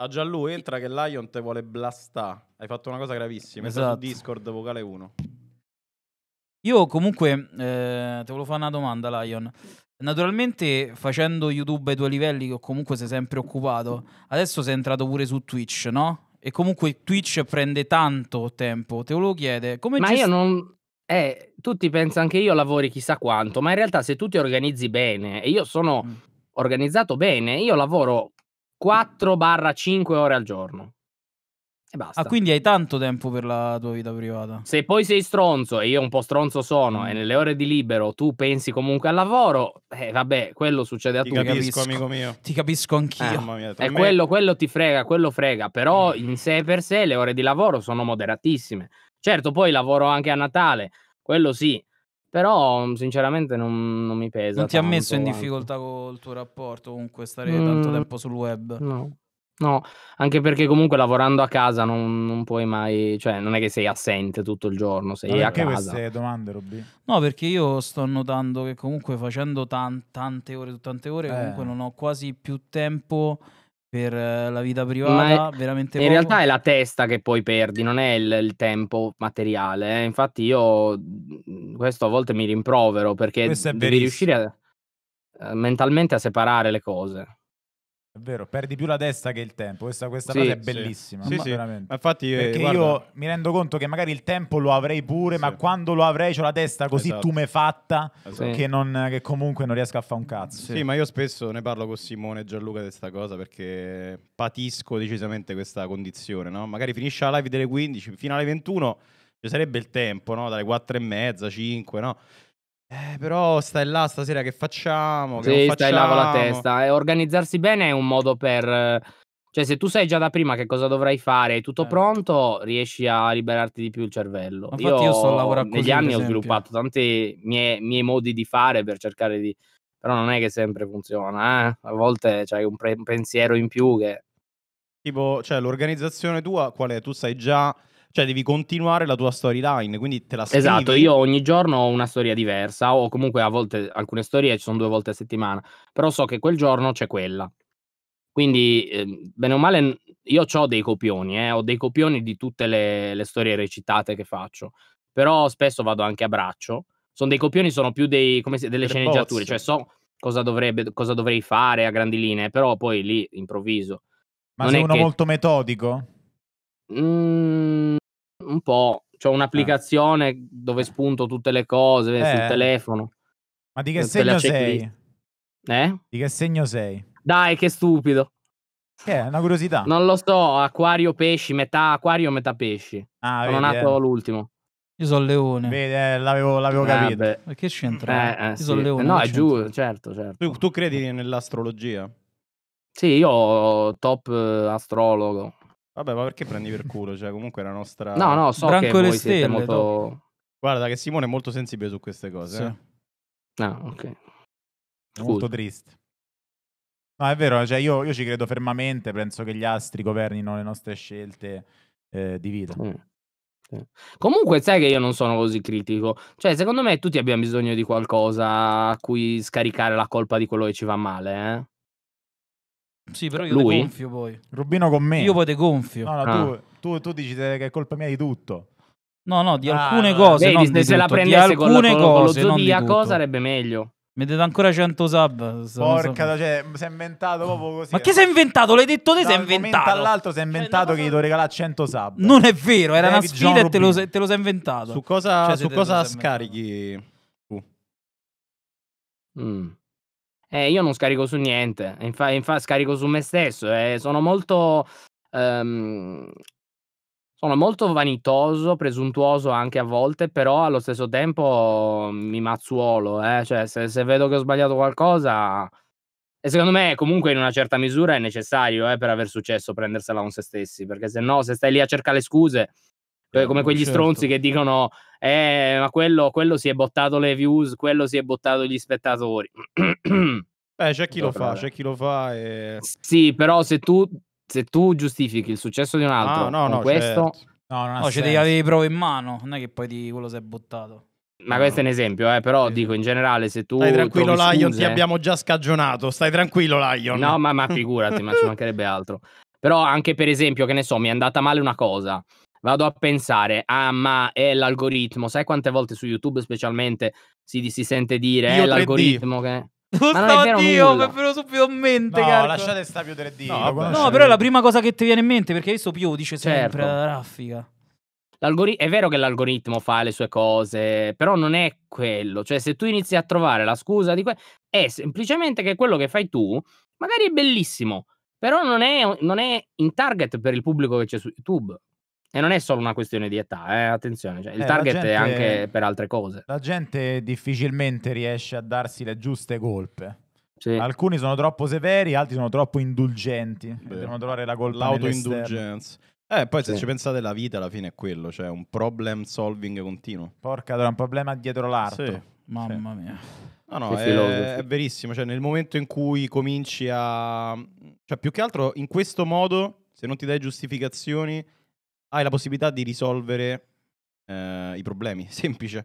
S5: A ah, già lui entra che Lion te vuole blastà. Hai fatto una cosa gravissima. Esatto. Su Discord vocale 1.
S4: Io comunque eh, te volevo fare una domanda, Lion. Naturalmente facendo YouTube ai tuoi livelli, che comunque sei sempre occupato, adesso sei entrato pure su Twitch, no? E comunque Twitch prende
S6: tanto tempo. Te volevo chiedere, come Ma gest- io non... Eh, tutti pensano anche io lavori chissà quanto, ma in realtà se tu ti organizzi bene, e io sono mm. organizzato bene, io lavoro 4-5 ore al giorno. E ah, basta. Ah, quindi hai tanto tempo per la tua vita privata. Se poi sei stronzo, e io un po' stronzo sono, mm. e nelle ore di libero tu pensi comunque al lavoro, eh vabbè, quello succede a tutti. Ti capisco, capisco,
S4: amico mio. Ti capisco anch'io. Ah, mia, e eh, me... quello,
S6: quello, ti frega, quello frega, però mm. in sé per sé le ore di lavoro sono moderatissime. Certo, poi lavoro anche a Natale, quello sì, però mm, sinceramente non, non mi pesa. Non ti ha messo in quanto.
S4: difficoltà col tuo rapporto comunque stare mm, tanto tempo sul web? No.
S6: No, anche perché comunque lavorando a casa non, non, puoi mai, cioè non è che sei assente tutto il giorno, sei allora, a casa. Perché
S3: queste domande, Robby?
S4: No, perché io sto notando che comunque facendo tan- tante ore tante ore eh. comunque non ho quasi più tempo per eh, la vita privata, è, veramente In poco. realtà
S6: è la testa che poi perdi, non è il, il tempo materiale. Eh. Infatti io mhmm, questo a volte mi rimprovero perché devi riuscire a, eh, mentalmente a separare le cose.
S3: È vero, perdi più la testa che il tempo. Questa, questa sì, frase è bellissima. Sì, ma sì. Ma infatti, eh, Perché guarda... io mi rendo conto che magari il tempo lo avrei pure, sì. ma quando lo avrei ho la testa così esatto. tumefatta esatto. Che, non, che, comunque non riesco a fare un cazzo. Sì. sì.
S5: ma io spesso ne parlo con Simone e Gianluca di questa cosa perché patisco decisamente questa condizione. No? Magari finisce la live delle 15 fino alle 21, ci sarebbe il tempo, no? dalle 4 e mezza, 5, no?
S6: Eh, però stai là stasera che facciamo? Che sì, facciamo? stai là con la testa. E eh, organizzarsi bene è un modo per... Eh, cioè, se tu sai già da prima che cosa dovrai fare, è tutto eh. pronto, riesci a liberarti di più il cervello. Infatti io, io sto lavorando negli così, anni ho sviluppato tanti miei, miei modi di fare per cercare di... Però non è che sempre funziona, eh? A volte c'hai un, pre- un pensiero in più che...
S5: Tipo, cioè, l'organizzazione tua, qual è? Tu sai già cioè devi continuare la tua storyline, quindi te la scrivi. Esatto, io
S6: ogni giorno ho una storia diversa o comunque a volte alcune storie ci sono due volte a settimana, però so che quel giorno c'è quella. Quindi, eh, bene o male, io ho dei copioni, eh, ho dei copioni di tutte le, le storie recitate che faccio, però spesso vado anche a braccio. Sono dei copioni, sono più dei, se, delle Preposte. sceneggiature, cioè so cosa, dovrebbe, cosa dovrei fare a grandi linee, però poi lì improvviso. Ma non sei uno che... molto
S3: metodico?
S6: Mm, un po'. C'ho un'applicazione eh. dove spunto tutte le cose eh. sul telefono. Ma di che eh, segno sei? Eh? Di che segno sei? Dai, che stupido. Che è una curiosità. Non lo so, acquario pesci, metà acquario, metà pesci. Ah, sono vedi, nato eh. l'ultimo.
S3: Io sono leone. Vedi, eh, l'avevo, l'avevo eh, capito. Beh. Ma che
S5: c'entra? Eh, io eh, sì. sono leone. No, è giù, certo, certo. Tu, tu credi nell'astrologia? Sì, io top astrologo. Vabbè, ma perché prendi per culo? Cioè, comunque la nostra... No, no, so Branco che voi stelle, siete molto... Dopo. Guarda che Simone è molto sensibile su queste cose. Sì. Eh?
S2: Ah, ok. Scusa. Molto
S3: triste. No, è vero, cioè io, io, ci credo fermamente, penso che gli astri governino le nostre scelte eh, di vita.
S6: Mm. Comunque, sai che io non sono così critico. Cioè, secondo me tutti abbiamo bisogno di qualcosa a cui scaricare la colpa di quello che ci va male, eh?
S3: Sì, però io Lui? te gonfio poi. Rubino con me. Io poi te gonfio. No, no, ah. tu, tu, tu, dici che è colpa mia di tutto.
S4: No, no, di ah, alcune cose. Vedi, non se, di se tutto. la prendesse con, alcune con, cose, con lo
S3: zodiaco sarebbe meglio. Mettete ancora 100 sub. Porca, so. cioè, si è inventato proprio così. Ma che si è inventato? L'hai detto te, si è inventato. all'altro si è cioè, inventato cioè, che gli devo regalare 100 sub. Non è vero,
S4: era David una
S6: sfida e te lo, te lo, sei inventato. Su cosa, cioè, su cosa scarichi? Uh. Mm. Eh, io non scarico su niente, infatti infa, scarico su me stesso e eh, sono molto... Um, sono molto vanitoso, presuntuoso anche a volte, però allo stesso tempo mi mazzuolo, eh? cioè se, se, vedo che ho sbagliato qualcosa... E secondo me comunque in una certa misura è necessario eh, per aver successo prendersela con se stessi, perché se no se stai lì a cercare le scuse cioè, come quegli certo. stronzi certo. che dicono eh, ma quello, quello, si è bottato le views, quello si è bottato gli spettatori. Beh, c'è chi lo fa, c'è chi lo fa. E... Sì, però se tu, se tu, giustifichi il successo di un ah, altro ah, no, no, questo... Certo. No, non ci devi avere prove in
S4: mano, non è che poi di quello si è buttato.
S6: Ma no. questo è un esempio, eh, però sì. dico in generale se tu... Stai tranquillo scuse... Lion, ti abbiamo già scagionato, stai tranquillo Lion. No, ma, ma figurati, ma ci mancherebbe altro. Però anche per esempio, che ne so, mi è andata male una cosa vado a pensare, ah ma è l'algoritmo, sai quante volte su YouTube specialmente si, si sente dire, Io è 3D. l'algoritmo che...
S4: Non è vero Dio, nulla. mi è venuto subito in mente. No, carico. lasciate sta più 3D. No, no però è la prima cosa che ti viene in mente perché adesso Pio dice sempre certo. Ah, raffica.
S6: L'algori- è vero che l'algoritmo fa le sue cose, però non è quello. Cioè, se tu inizi a trovare la scusa di quello, è semplicemente che quello che fai tu magari è bellissimo, però non è, non è in target per il pubblico che c'è su YouTube. E non è solo una questione di età, eh? attenzione, cioè, il eh, target gente, è anche per altre cose.
S3: La gente difficilmente riesce a darsi le giuste colpe. Sì. Alcuni sono troppo severi, altri sono troppo indulgenti. Beh. Devono trovare la colpa. L'autoindulgenza. Eh, poi se ci pensate la vita alla
S5: fine è quello, cioè un problem solving continuo.
S3: Porca, era un problema dietro l'arto. Sì.
S5: Mamma
S4: sì. mia. No, no, è, è,
S5: verissimo, cioè nel momento in cui cominci a... Cioè più che altro in questo modo, se non ti dai giustificazioni hai la possibilità di risolvere eh, i problemi. Semplice.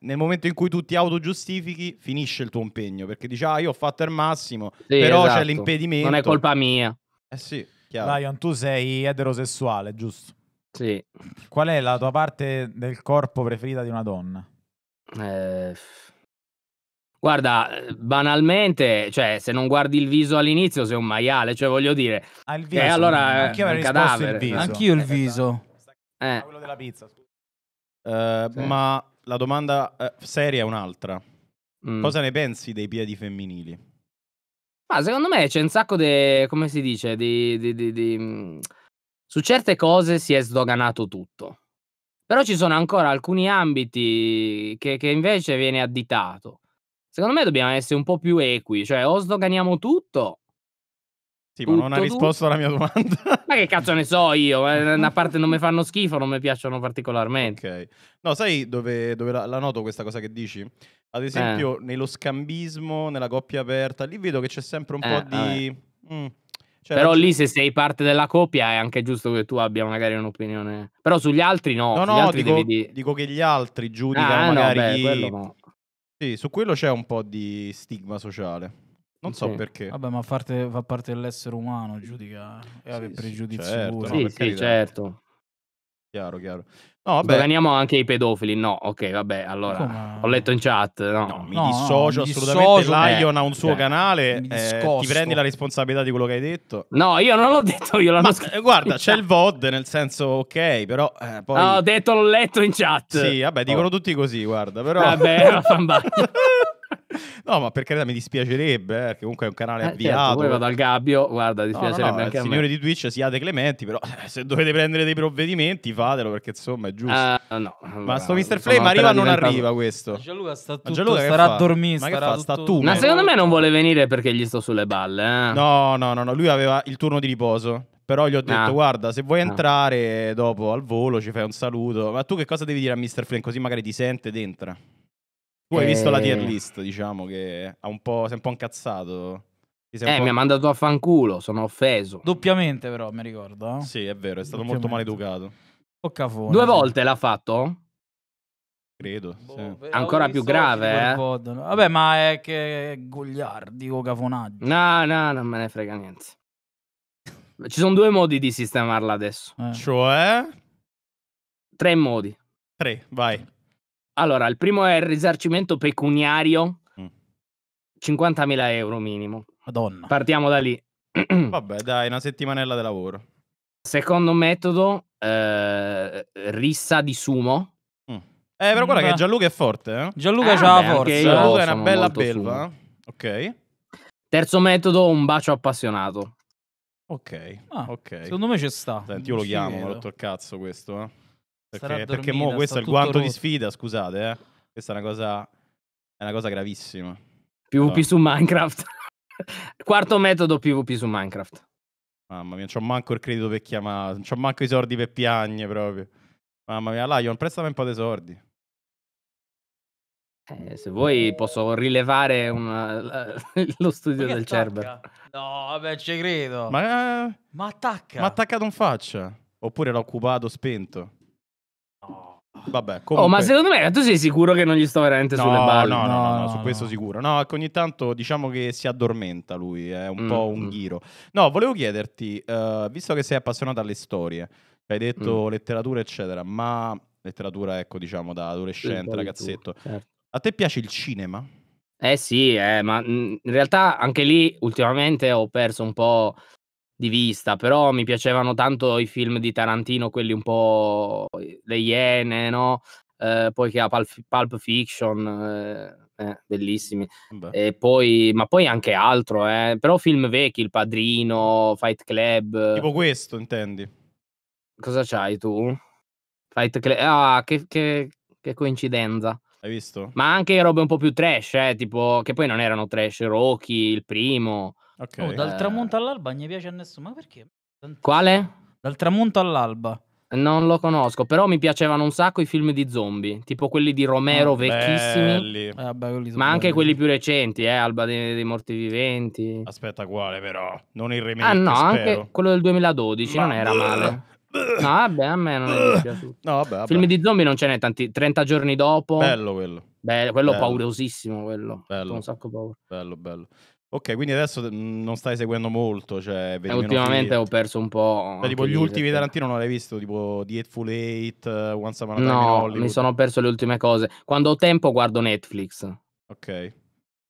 S5: Nel momento in cui tu ti autogiustifichi, finisce il tuo impegno perché dici, ah, io ho fatto il massimo, sì, però esatto. c'è l'impedimento. Non è colpa
S6: mia. Eh sì, chiaro. Lion,
S3: tu sei eterosessuale, giusto? Sì. Qual è la tua parte del corpo preferita di una donna?
S6: Eh Guarda, banalmente, cioè, se non guardi il viso all'inizio sei un maiale, cioè voglio dire.
S4: Ah, il eh, viso. Eh, allora anch'io avrei risposto il eh. viso. Anch'io il eh, viso. Esatto. Eh. Ah,
S3: quello della pizza.
S5: Uh, sì. Ma la domanda uh, seria è un'altra. Mm. Cosa ne pensi dei piedi femminili?
S6: Ma secondo me c'è un sacco di... come si dice? Di, di, di, di... Mm, su certe cose si è sdoganato tutto. Però ci sono ancora alcuni ambiti che, che invece viene additato. Secondo me dobbiamo essere un po' più equi, cioè o sdoganiamo tutto. Sì, ma non ha risposto tutto. alla mia
S2: domanda.
S6: ma che cazzo ne so io? Eh, A parte non mi fanno schifo, non mi piacciono particolarmente. Ok.
S5: No, sai dove, dove la, la, noto questa cosa che dici? Ad eh. esempio, eh. nello scambismo, nella coppia aperta, lì vedo che c'è sempre un eh, po' di... Mm. Cioè,
S6: però lì se sei parte della coppia è anche giusto che tu abbia magari un'opinione. Però sugli altri no. No, no, dico, devi...
S5: dico, che gli altri giudicano ah, magari no, beh, no. Sì, su quello c'è un po' di stigma sociale. Non so perché. Vabbè,
S4: ma parte, fa parte dell'essere umano giudicare e sì, avere pregiudizi certo, pure. Sì,
S6: sì, certo. Chiaro, chiaro. No, vabbè. Sdoganiamo anche i pedofili, no? Ok, vabbè, allora Come... ho letto in chat. No, no mi no,
S5: dissocio no, assolutamente. Lion eh, ha un suo eh, canale, eh, ti prendi la responsabilità di quello che hai detto. No, io non l'ho detto, io l'ho Ma, scritto. Eh, guarda, c'è il VOD, nel senso, ok, però. Eh, poi... No, ah, ho
S6: detto, l'ho letto in chat. Sì, vabbè, dicono oh.
S5: tutti così, guarda, però. Vabbè, fanbagno. No, ma per carità mi dispiacerebbe, eh, che comunque è un canale eh, certo, avviato. Certo, vado al gabbio, guarda, dispiacerebbe no, no, anche il signore di Twitch siate Clementi, però eh, se dovete prendere dei provvedimenti fatelo perché
S6: insomma è giusto. Uh, no. Ma sto Mr. Flame arriva o non arriva questo? Gianluca sta tutto, Gianluca starà a dormire, ma starà fa? Tutto... Ma eh. secondo me non vuole venire perché gli sto sulle balle, eh. No, no, no, no,
S5: lui aveva il turno di riposo. Però gli ho detto, no. Ah. guarda, se vuoi no. Ah. entrare dopo al volo ci fai un saluto. Ma tu che cosa devi dire a Mr. Flame? Così magari ti sente ed entra.
S7: Tu hai e... visto la tier eh.
S5: list, diciamo, che ha un po', sei un po' incazzato. Eh, mi ha mandato a
S6: fanculo,
S5: sono offeso. Doppiamente però, mi ricordo. Sì, è vero, è stato molto maleducato. Oh, cafone, Due volte
S6: l'ha fatto?
S4: Credo. Boh, sì. Ancora più grave, eh? Vabbè, ma è che gogliardi o cafonaggio.
S6: No, no, non me ne frega niente. Ci sono due modi di sistemarla adesso. Eh. Cioè? Tre modi. Tre, vai. Allora, il primo è il risarcimento pecuniario, 50.000 mm. euro minimo. Madonna. Partiamo da lì. Vabbè, dai, una settimanella di lavoro. Secondo metodo, eh, rissa di sumo. Mm. Eh, però guarda Ma... che Gianluca è forte. Eh? Gianluca ah, c'ha la forza. Gianluca è una bella belva. Ok. Terzo metodo, un bacio appassionato.
S4: Ok, ah, ok. Secondo me ci sta.
S5: Senti, io lo chiamo, ho rotto il cazzo questo, eh. Perché, perché mo questo è il guanto rotto. di sfida, scusate, eh. Questa è una cosa, è una cosa gravissima. PvP no. su Minecraft. Quarto metodo PvP su Minecraft. Mamma mia, non c'ho manco il credito per chiamare, non c'ho manco i sordi per piagne proprio. Mamma mia, Lion, prestami un po' dei sordi. Eh, se vuoi posso rilevare una, lo studio del Cerber.
S4: No, vabbè, ci credo. Ma, eh, ma attacca. Ma
S5: attaccato in faccia. Oppure l'ho occupato, spento.
S6: Vabbè, comunque... Oh, ma secondo me tu sei sicuro che non gli sto veramente no, sulle balle? No, no, no, no, su
S5: questo sicuro. No, ecco, ogni tanto diciamo che si addormenta lui, è un mm. po' un mm. ghiro. No, volevo chiederti, uh, visto che sei appassionato alle storie, hai detto mm. letteratura, eccetera, ma letteratura, ecco, diciamo, da adolescente, ragazzetto. Tu, certo. A te piace il cinema?
S6: Eh sì, eh, ma mm, in realtà anche lì ultimamente ho perso un po' di vista, però mi piacevano tanto i film di Tarantino, quelli un po' eh, le Iene, no? Eh, poi che ha Pulp, Pulp Fiction, eh, eh, bellissimi. Poi, ma poi anche altro, eh, però film vecchi, Il Padrino, Fight Club. Tipo questo, intendi? Cosa c'hai tu? Fight Club, ah, che, che, che coincidenza. Hai visto? Ma anche robe un po' più trash, eh, tipo, che poi non erano trash, Rocky, il primo, Okay. Oh, dal eh.
S4: tramonto all'alba non piace a nessuno. Ma perché?
S6: Tantissimo. Quale? Dal tramonto all'alba. Non lo conosco, però mi piacevano un sacco i film di zombie, tipo quelli di Romero oh, vecchissimi, eh, vabbè, ma belli. anche quelli più recenti, eh, Alba dei, dei Morti Viventi. Aspetta, quale però? Non il remake, Ah no, spero. anche quello del 2012, ma... non era male. No, vabbè, a me non è piaciuto. No, vabbè, vabbè. Film di zombie non ce n'è tanti, 30 giorni dopo. Bello quello. Bello, quello bello. paurosissimo,
S5: quello. Bello. un sacco paura. Bello, bello. Ok, quindi adesso mm, non stai seguendo molto. Cioè,
S6: eh, ultimamente ho perso un po'. Beh, cioè, tipo, gli ultimi cioè, Tarantino
S5: non l'hai visto? Tipo Dietful Eight,
S6: uh, Once Upon a Time No, mi sono perso le ultime cose. Quando ho tempo guardo Netflix. Ok.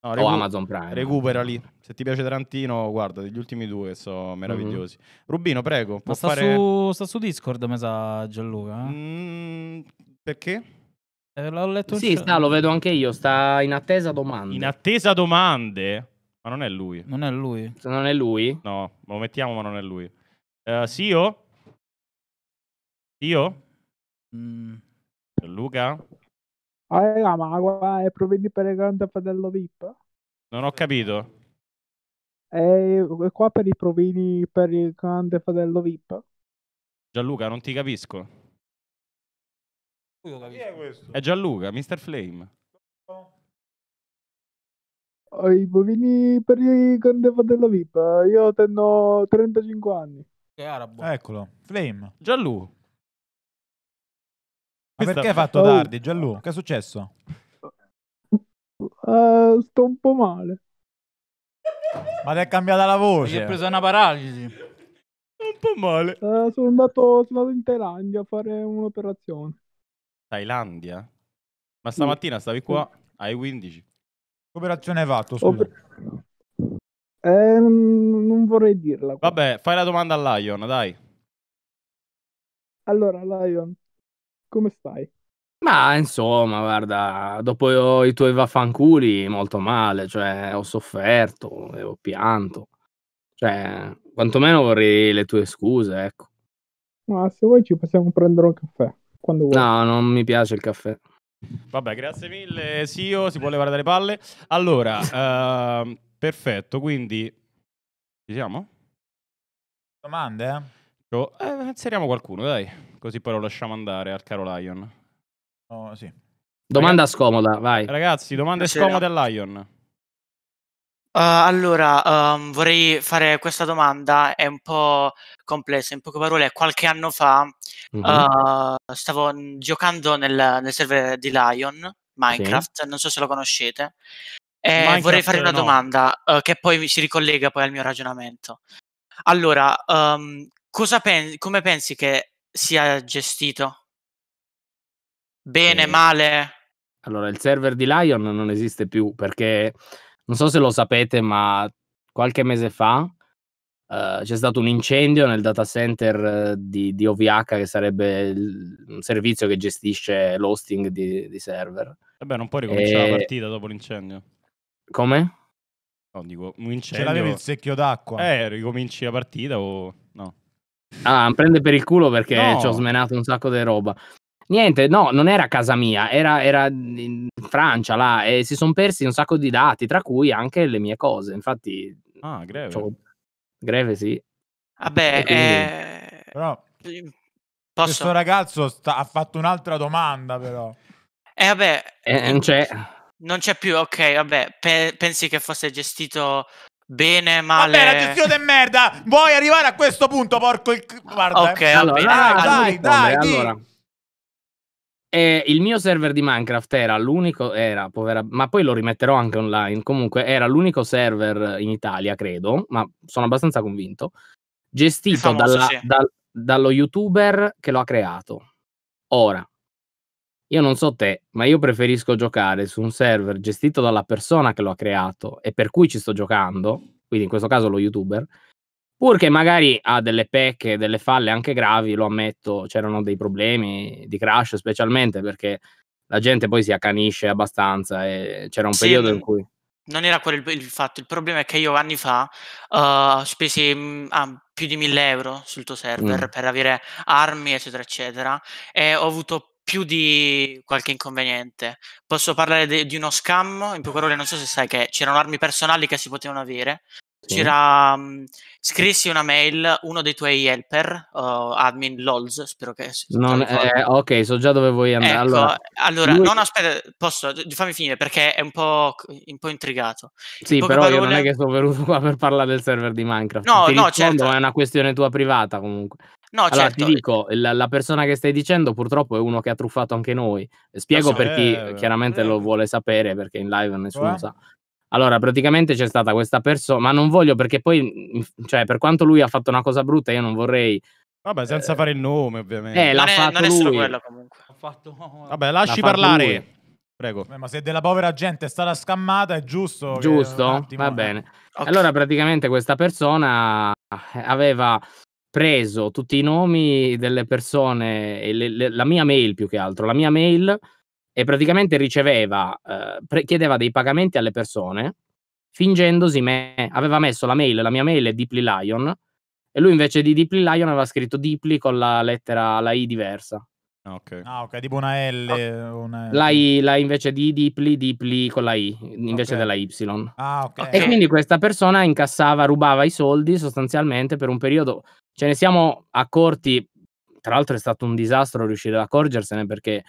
S6: No, recu- o Amazon Prime. Recupera
S5: lì. Se ti piace Tarantino, guarda, degli ultimi due che sono
S6: mhm. meravigliosi. Mm-hmm. Rubino, prego. Ma sta, fare...
S4: su, sta, su, Discord, mi sa Gianluca. Eh? Mm, perché? Eh, l'ho letto.
S5: Sì, sta, lo vedo
S6: anche io. Sta in attesa domande. In attesa domande? Ma non è lui. Non è lui. Se non è lui? No,
S5: lo mettiamo, ma non è lui. Uh, Sio? Sio? Mm. Luca?
S3: Ah, raga, ma è provvedì per il grande fratello VIP?
S5: Non ho capito.
S3: È qua per i provini per il grande fratello VIP?
S5: Gianluca, non ti capisco.
S2: Chi è questo? È Gianluca, Mr. Flame
S7: i bovini per i candeva della VIP. Io tengo 35 anni.
S3: Che arabo. Eccolo, Flame. Giallu. Ma perché hai fatto tardi, Giallu? Che è successo?
S1: Uh, sto un po' male.
S3: Ma ti è cambiata la voce. Mi è presa una paralisi. Un po' male.
S1: Uh, sono, andato, sono andato in Thailandia a fare un'operazione.
S5: Thailandia? Ma stamattina stavi qua alle 15? Operazione Vato, scusa. Oper...
S7: Eh, non vorrei dirla.
S6: Vabbè, fai la domanda a Lion, dai.
S7: Allora, Lion,
S3: come stai?
S6: Ma insomma, guarda, dopo i tuoi vaffanculi molto male, cioè ho sofferto, ho pianto. Cioè, quantomeno vorrei le tue scuse, ecco.
S7: Ma se vuoi ci possiamo prendere un caffè,
S6: quando vuoi. No, non mi piace il caffè.
S5: Vabbè, grazie mille, Sio, si può levare dalle palle. Allora, uh, perfetto, quindi ci siamo? Domande? Eh? eh, inseriamo qualcuno, dai, così poi lo lasciamo andare al caro Lion. Oh, sì. Domanda Ragazzi, scomoda, vai.
S8: Ragazzi, domande scomode a Lion. Uh, allora, um, vorrei fare questa domanda, è un po' complessa, in poche parole, qualche anno fa mm-hmm. uh, stavo giocando nel, nel, server di Lion, Minecraft, sì. non so se lo conoscete,
S7: e vorrei fare una no.
S8: domanda uh, che poi si ricollega poi al mio ragionamento. Allora, um, pen- come pensi che sia gestito? Bene, eh. male?
S6: Allora, il server di Lion non esiste più perché non so se lo sapete, ma qualche mese fa uh, c'è stato un incendio nel data center eh, di, di OVH, che sarebbe il, un servizio che gestisce l'hosting di, di server. Vabbè, eh non puoi ricominciare e... la
S5: partita dopo l'incendio. Come? No, dico, un incendio. Ce l'avevi il secchio d'acqua. Eh, ricominci la partita o no?
S6: Ah, prende per il culo perché no. ci ho smenato un sacco di roba. Niente, no, non era casa mia, era, era in Francia là e si sono persi un sacco di dati, tra cui anche le mie cose. Infatti,
S3: ah,
S5: greve. Cioè,
S6: greve, sì.
S3: Vabbè, quindi... eh... però Posso? questo ragazzo sta, ha fatto un'altra domanda, però.
S8: Eh, vabbè, eh, eh, non c'è. Non c'è più, ok, vabbè. Pe- pensi che fosse gestito Bene, male. Vabbè, la gestione
S3: è merda. Vuoi arrivare a questo punto, porco il... Guarda, ok, eh. allora,
S8: dai, dai, dai, dai, allora.
S6: E il mio server di Minecraft era l'unico, era, povera, ma poi lo rimetterò anche online. Comunque, era l'unico server in Italia, credo, ma sono abbastanza convinto. Gestito famoso, dalla, sì. dal, dallo youtuber che lo ha creato. Ora, io non so te, ma io preferisco giocare su un server gestito dalla persona che lo ha creato e per cui ci sto giocando, quindi in questo caso lo youtuber, Purché magari ha delle pecche, delle falle anche gravi, lo ammetto, c'erano dei problemi di crash specialmente perché la gente poi si accanisce abbastanza e c'era un sì, periodo in cui...
S8: Non era quello il, fatto, il problema è che io anni fa uh, spesi mm, ah, più di 1000 euro sul tuo server mm. per avere armi, eccetera, eccetera, e ho avuto più di qualche inconveniente. Posso parlare de- di uno scam, in più cui non so se sai che c'erano armi personali che si potevano avere, sì. C'era um, scrissi una mail, uno dei tuoi helper, uh, admin LOLS, spero che... Non, eh,
S6: ok, so già dove vuoi andare. Ecco, allora, allora lui... non
S8: aspetta, posso, fammi finire perché è un po', un po intrigato. Sì, però parole... io non è che
S6: sono venuto qua per parlare del server di Minecraft. No, ti no, certo. è una questione tua privata comunque. No, allora, certo. ti dico, la, la, persona che stai dicendo purtroppo è uno che ha truffato anche noi. Spiego so, per chi chiaramente eh. lo vuole sapere, perché in live nessuno eh. sa. Allora, praticamente c'è stata questa persona, ma non voglio perché poi, mm, cioè, per quanto lui ha fatto una cosa brutta, io non vorrei
S3: Vabbè, senza
S5: eh, fare il nome, ovviamente. Eh, l'ha non è, fatto non è solo lui. quello
S3: comunque. Fatto... Vabbè, lasci parlare. Prego. Beh, ma se della povera gente è stata scammata, è giusto. Giusto, che... va bene.
S6: Okay. Allora, praticamente questa persona eh, aveva preso tutti i nomi delle persone, le, le, la mia mail più che altro, la mia mail e praticamente riceveva, eh, chiedeva dei pagamenti alle persone fingendosi me, aveva messo la mail, la mia mail è Deeply Lion e lui invece di Deeply Lion aveva scritto Deeply con la lettera, la I diversa. Ah, okay. Ah, ok, tipo una L. No. Una La, I, la invece di Deeply, Deeply con la I invece okay. della Y. Ah, okay. E quindi questa persona incassava, rubava i soldi sostanzialmente per un periodo. Ce ne siamo accorti. Tra l'altro è stato un disastro riuscire ad accorgersene perché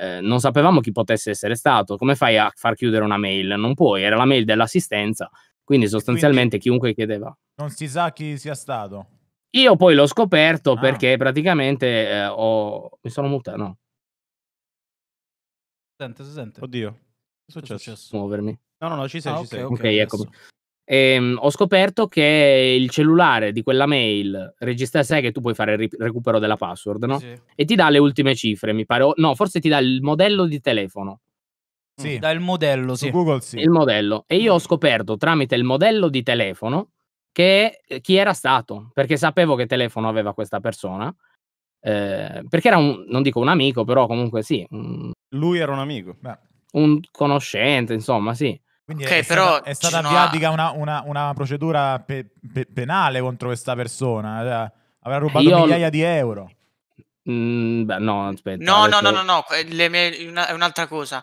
S6: eh, non sapevamo chi potesse essere stato. Come fai a far chiudere una mail? Non puoi, era la mail dell'assistenza, quindi sostanzialmente quindi chiunque chiedeva.
S3: Non si sa chi sia stato.
S6: Io poi l'ho scoperto ah. perché praticamente eh, ho... mi sono mutato, no.
S4: Si sente, si sente. Oddio, è successo? Muovermi. No, no, no, ci sei, ah, ci okay, sei.
S5: Ok, okay
S6: eccomi. E, ehm, ho scoperto che il cellulare di quella mail registra, sai che tu puoi fare il ri- recupero della password, no? Sì. E ti dà le ultime cifre, mi pare. no, forse ti dà il modello di telefono. Sì, mm. dà il modello, sì. Su Google sì. Il modello. E io ho mm. scoperto tramite il modello di telefono che eh, chi era stato, perché sapevo che telefono aveva questa persona. Eh, perché era un, non dico un amico, però comunque sì. Un, Lui era un amico. Beh. Un conoscente, insomma, sì. Quindi okay, è, però stata, è stata avviata
S3: una, una, una, procedura pe, pe, penale contro questa persona. Eh, cioè, avrà rubato Io... migliaia di euro. Mm, beh, no, aspetta. No, adesso... no, no,
S8: no, no, mie... è un'altra cosa.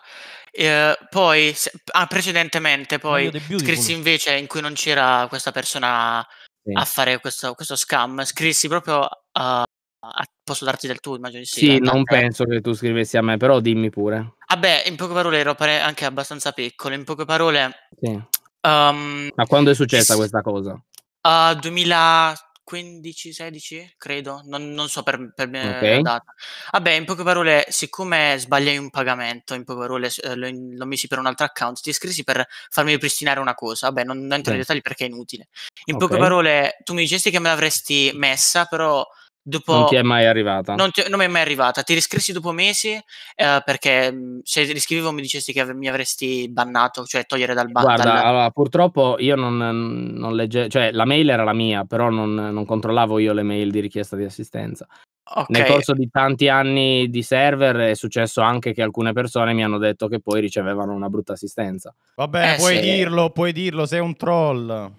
S8: Eh, poi, se... ah, precedentemente, poi scrissi invece in cui non c'era questa persona sì. a fare questo, questo scam, scrissi proprio a... a... Posso darti del tu, immagino di sì. Sì, non tanto. penso
S6: che tu scrivessi a me, però dimmi pure.
S8: Vabbè, ah, in poche parole ero pare- anche abbastanza piccolo, in poche parole... Sì. Um,
S6: Ma quando è successa s- questa cosa?
S8: Uh, 2015, 16, credo, non, non so per, per me okay. la data. Vabbè, ah, in poche parole, siccome sbagliai un pagamento, in poche parole eh, lo, lo, misi per un altro account, ti iscrisi per farmi ripristinare una cosa. Vabbè, non, non entro okay. nei dettagli perché è inutile. In okay. poche parole, tu mi dicesti che me l'avresti messa, però Dopo, non ti è mai
S6: arrivata. Non, ti,
S8: non, mi è mai arrivata. Ti riscrissi dopo mesi eh, perché se riscrivevo mi dicesti che mi avresti bannato, cioè togliere dal ban. Guarda, dal...
S6: Allora, purtroppo io non, non leggevo, cioè la mail era la mia, però non, non, controllavo io le mail di richiesta di assistenza.
S8: Okay. Nel corso
S6: di tanti anni di server è successo anche che alcune persone mi hanno detto che poi ricevevano una brutta assistenza.
S5: Vabbè, eh, puoi se... dirlo, puoi dirlo, sei un troll.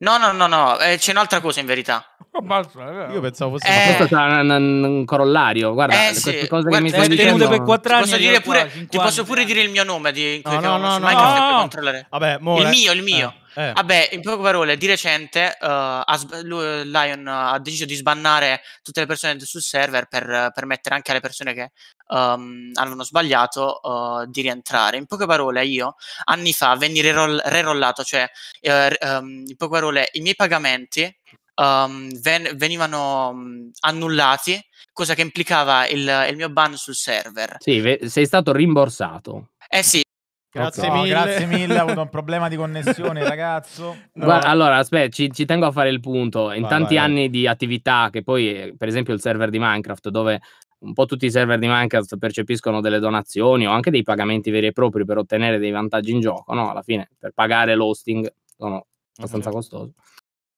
S8: No, no, no, no, eh, c'è un'altra cosa in verità. Eh. Io pensavo fosse eh,
S6: una... un, un, un, corollario. Guarda, eh, sì. cose Guarda, che mi stai dicendo. Per quattro
S8: anni, ti, posso dire pure, ti posso pure dire il mio nome. Di, eh. no, no, no, no, no. Vabbè, il eh. mio, il mio. Eh. Eh. Vabbè, in poche parole, di recente uh, sb- Lion ha deciso di sbannare tutte le persone sul server per permettere anche alle persone che um, ehm, avevano sbagliato uh, di rientrare. In poche parole, io anni fa venni reroll- rerollato, cioè um, in poche parole i miei pagamenti um, ven- venivano annullati, cosa che implicava il, il mio ban sul server.
S6: Sì, ve- sei stato rimborsato.
S8: Eh sì, Grazie, okay. mille. No, grazie mille, ho avuto un problema di connessione, ragazzo. No. Guarda,
S6: allora, aspetta, ci, ci, tengo a fare il punto. In vai, tanti vai, anni di attività, che poi, eh, per esempio, il server di Minecraft, dove un po' tutti i server di Minecraft percepiscono delle donazioni o anche dei pagamenti veri e propri per ottenere dei vantaggi in gioco, no? Alla fine, per pagare l'hosting sono abbastanza okay. costosi.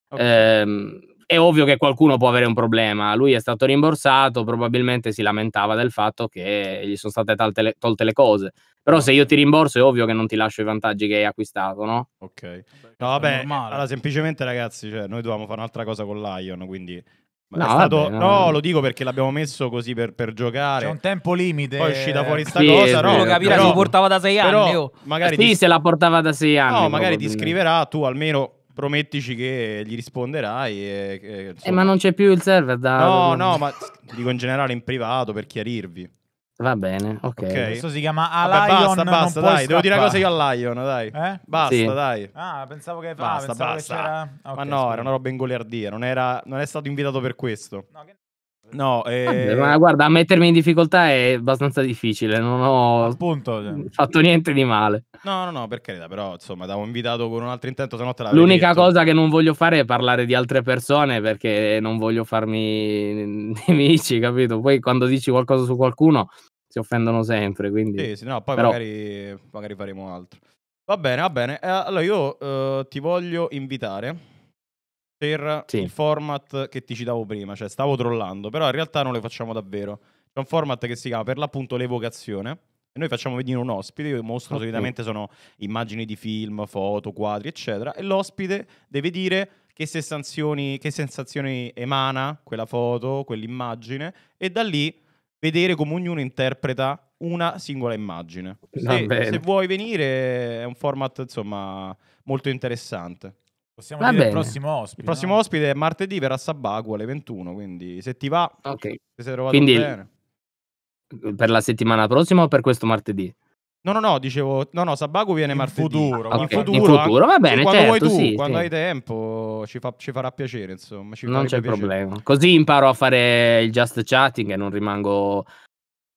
S6: Okay. Ehm, è ovvio che qualcuno può avere un problema. Lui è stato rimborsato, probabilmente si lamentava del fatto che gli sono state tolte le, tolte le cose. Però se io ti rimborso è ovvio che non ti lascio i vantaggi che hai acquistato, no? Ok.
S5: No, vabbè, allora semplicemente ragazzi, cioè, noi dovevamo fare un'altra cosa con Lion, quindi... No, stato... vabbè, no, no, lo dico perché l'abbiamo messo così per, per giocare. C'è un tempo
S6: limite. Poi è uscita fuori sta sì, cosa. No, lo capirà, però, lo portava da sei anni. Oh. magari sì, ti... se la portava
S5: da sei anni. No, magari ti scriverà, tu almeno promettici che gli risponderai. E, e,
S6: insomma... eh, ma non c'è più il server da... No, no, ma
S5: dico in generale in privato per chiarirvi.
S6: Va bene, ok. okay. Questo si chiama Alion. Vabbè, basta, basta, dai. Devo dire una cosa
S5: io a Lion, dai. Eh? Basta, sì. dai.
S3: Ah, pensavo che basta, ah, pensavo basta. Che c'era... Okay, Ma no, scusate. era una
S5: roba in goleardia, non, era... non è stato invitato per questo. No, che... No, eh... ma guarda,
S6: mettermi in difficoltà è abbastanza difficile, non ho
S5: Appunto, cioè.
S6: fatto niente di male.
S5: No, no, no, per carità, però insomma, t'avevo invitato con un altro intento, se no te L'unica detto. cosa
S6: che non voglio fare è parlare di altre persone perché non voglio farmi nemici, capito? Poi quando dici qualcosa su qualcuno si offendono sempre, quindi... Sì, sì, no, poi Però...
S5: magari, magari, faremo altro. Va bene, va bene. Eh, allora io eh, ti voglio invitare per sì. il format che ti citavo prima, cioè stavo trollando, però in realtà non le facciamo davvero. C'è un format che si chiama per l'appunto l'evocazione e noi facciamo venire un ospite, io mostro okay. solitamente sono immagini di film, foto, quadri, eccetera, e l'ospite deve dire che sensazioni, che sensazioni emana quella foto, quell'immagine e da lì vedere come ognuno interpreta una singola immagine. Se, se vuoi venire è un format insomma molto interessante.
S3: Possiamo va il prossimo ospite. Il prossimo
S5: no? ospite è martedì, verrà Sabago alle 21, quindi se ti va, okay. se sei trovato quindi, bene.
S6: Per la settimana prossima o per questo martedì?
S5: No, no, no, dicevo, no, no, Sabaku viene in martedì. Futuro, okay. in futuro, in futuro va eh. bene, quando certo, vuoi tu, sì, quando sì. hai tempo, ci, fa, ci, farà piacere, insomma. non c'è piacere. problema.
S6: Così imparo a fare il just chatting e non rimango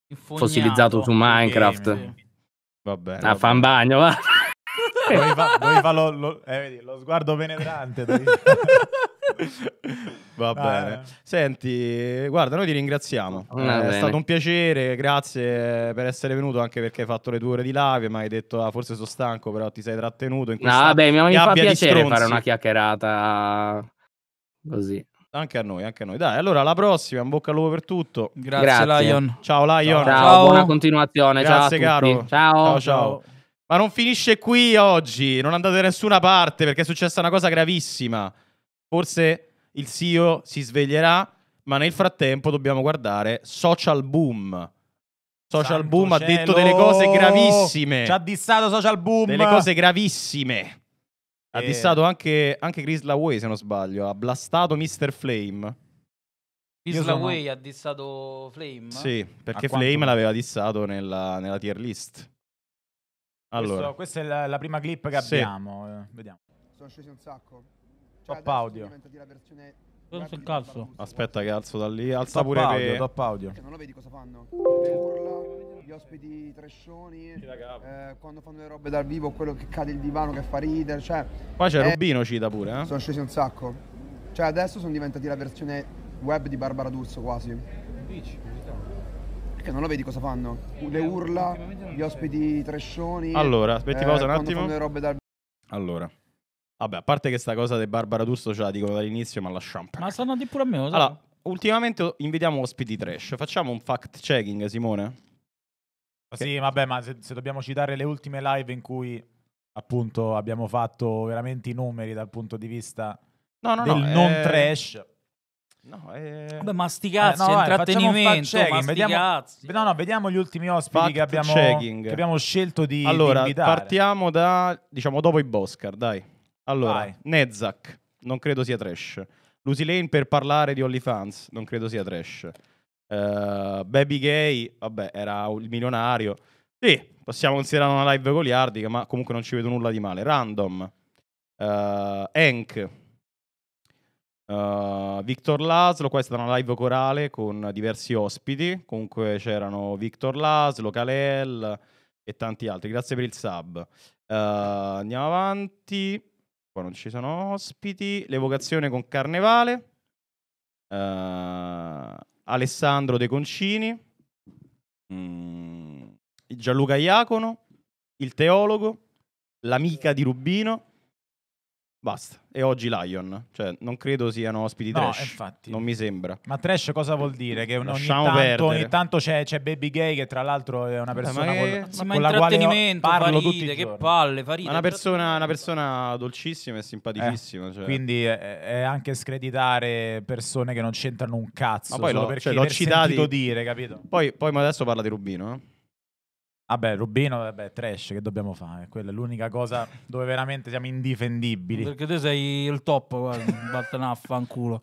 S3: Infognato.
S5: fossilizzato su
S6: Minecraft. Game. Va bene. A ah, fan bagno, va
S3: doveva, doveva lo, lo, eh, lo, sguardo penetrante.
S5: Va ah, bene. Ah, Senti, guarda, noi ti ringraziamo. Ah, eh, è bene. stato un piacere, grazie per essere venuto anche perché hai fatto le tue ore di live, ma hai detto ah, forse sono stanco, però ti sei trattenuto in questa No, vabbè, mi fa piacere fare una
S6: chiacchierata così.
S5: Anche a noi, anche a noi. Dai, allora alla prossima, in bocca al lupo per tutto. Grazie, grazie. Lion. Ciao Lion. Ciao, ciao. buona continuazione. Grazie, ciao caro. ciao. ciao. ciao. Ma non finisce qui oggi, non andate da nessuna parte perché è successa una cosa gravissima. Forse il CEO si sveglierà, ma nel frattempo dobbiamo guardare Social Boom. Social Santo Boom cielo. ha detto delle cose gravissime. Ci ha
S3: dissato Social Boom. Delle cose
S5: gravissime. Ha e... Eh. dissato anche, anche Chris Laway, se non sbaglio. Ha blastato Mr. Flame.
S4: Chris sono... Laway ha dissato Flame? Sì, perché Flame l'aveva
S5: dissato nella, nella tier list. Allora. Questo,
S3: questa è la, la, prima clip che sì.
S9: abbiamo. Eh, vediamo. Sono scesi un sacco. Cioè, top audio.
S4: Cosa sul calzo?
S5: Aspetta che alzo da lì. Alza top pure audio, top audio.
S9: non lo vedi cosa fanno? Urla, gli ospiti trescioni. Eh, quando fanno le robe dal vivo, quello che cade il divano che fa ridere. Cioè, Poi c'è eh, Rubino cita pure. Eh? Sono scesi un sacco. Cioè adesso sono diventati la versione web di Barbara D'Urso quasi. Dici? Perché non lo vedi cosa fanno? Le urla, gli ospiti trescioni. Allora, aspetti eh, pausa un attimo. Le robe dal...
S5: Allora. Vabbè, a parte che sta cosa di Barbara D'Usto ce la dicono dall'inizio, ma la lasciamo. Ma stanno di pure a me, lo Allora, ultimamente invitiamo ospiti trash. Facciamo un fact checking, Simone?
S3: Che... Sì, vabbè, ma se, se dobbiamo citare le ultime live in cui appunto abbiamo fatto veramente i numeri dal punto di vista no, no, del no, non eh... trash. No, eh... Beh, ma sti eh, cazzi, eh, no, intrattenimento, ma
S5: sti vediamo, cazzi.
S3: No, no, vediamo gli ultimi ospiti che abbiamo, che abbiamo, scelto di Allora, di partiamo
S5: da, diciamo, dopo i Boscar, dai. Allora, vai. Nezak, non credo sia trash. Lucy Lane per parlare di OnlyFans, non credo sia trash. Uh, Baby Gay, vabbè, era il milionario. Sì, possiamo considerare una live goliardica, ma comunque non ci vedo nulla di male. Random, uh, Hank Uh, Victor Laslo, questa è stata una live corale con diversi ospiti, comunque c'erano Victor Laslo, Kalel e tanti altri, grazie per il sub. Uh, andiamo avanti, qua non ci sono ospiti, l'evocazione con Carnevale, uh, Alessandro De Concini, mm, Gianluca Iacono, il teologo, l'amica di Rubino. Basta. E oggi Lion. Cioè, non credo siano ospiti no, trash. Infatti. Non mi sembra.
S3: Ma trash cosa vuol dire? Che ogni, tanto, ogni, tanto, c'è, c'è, Baby Gay, che tra l'altro è una eh, persona ma che... col, ma con la quale parlo farite, che palle, farite. Una persona, una persona, dolcissima e simpaticissima. Eh, cioè. Quindi è, è, anche screditare persone che non c'entrano un cazzo. Ma poi lo, perché cioè, l'ho citato dire, capito? Poi, poi adesso parla di Rubino, eh? Vabbè, Rubino, vabbè, trash, che dobbiamo fare? Quella è l'unica cosa dove veramente siamo indifendibili. Perché tu sei il top, guarda, vattene a fanculo.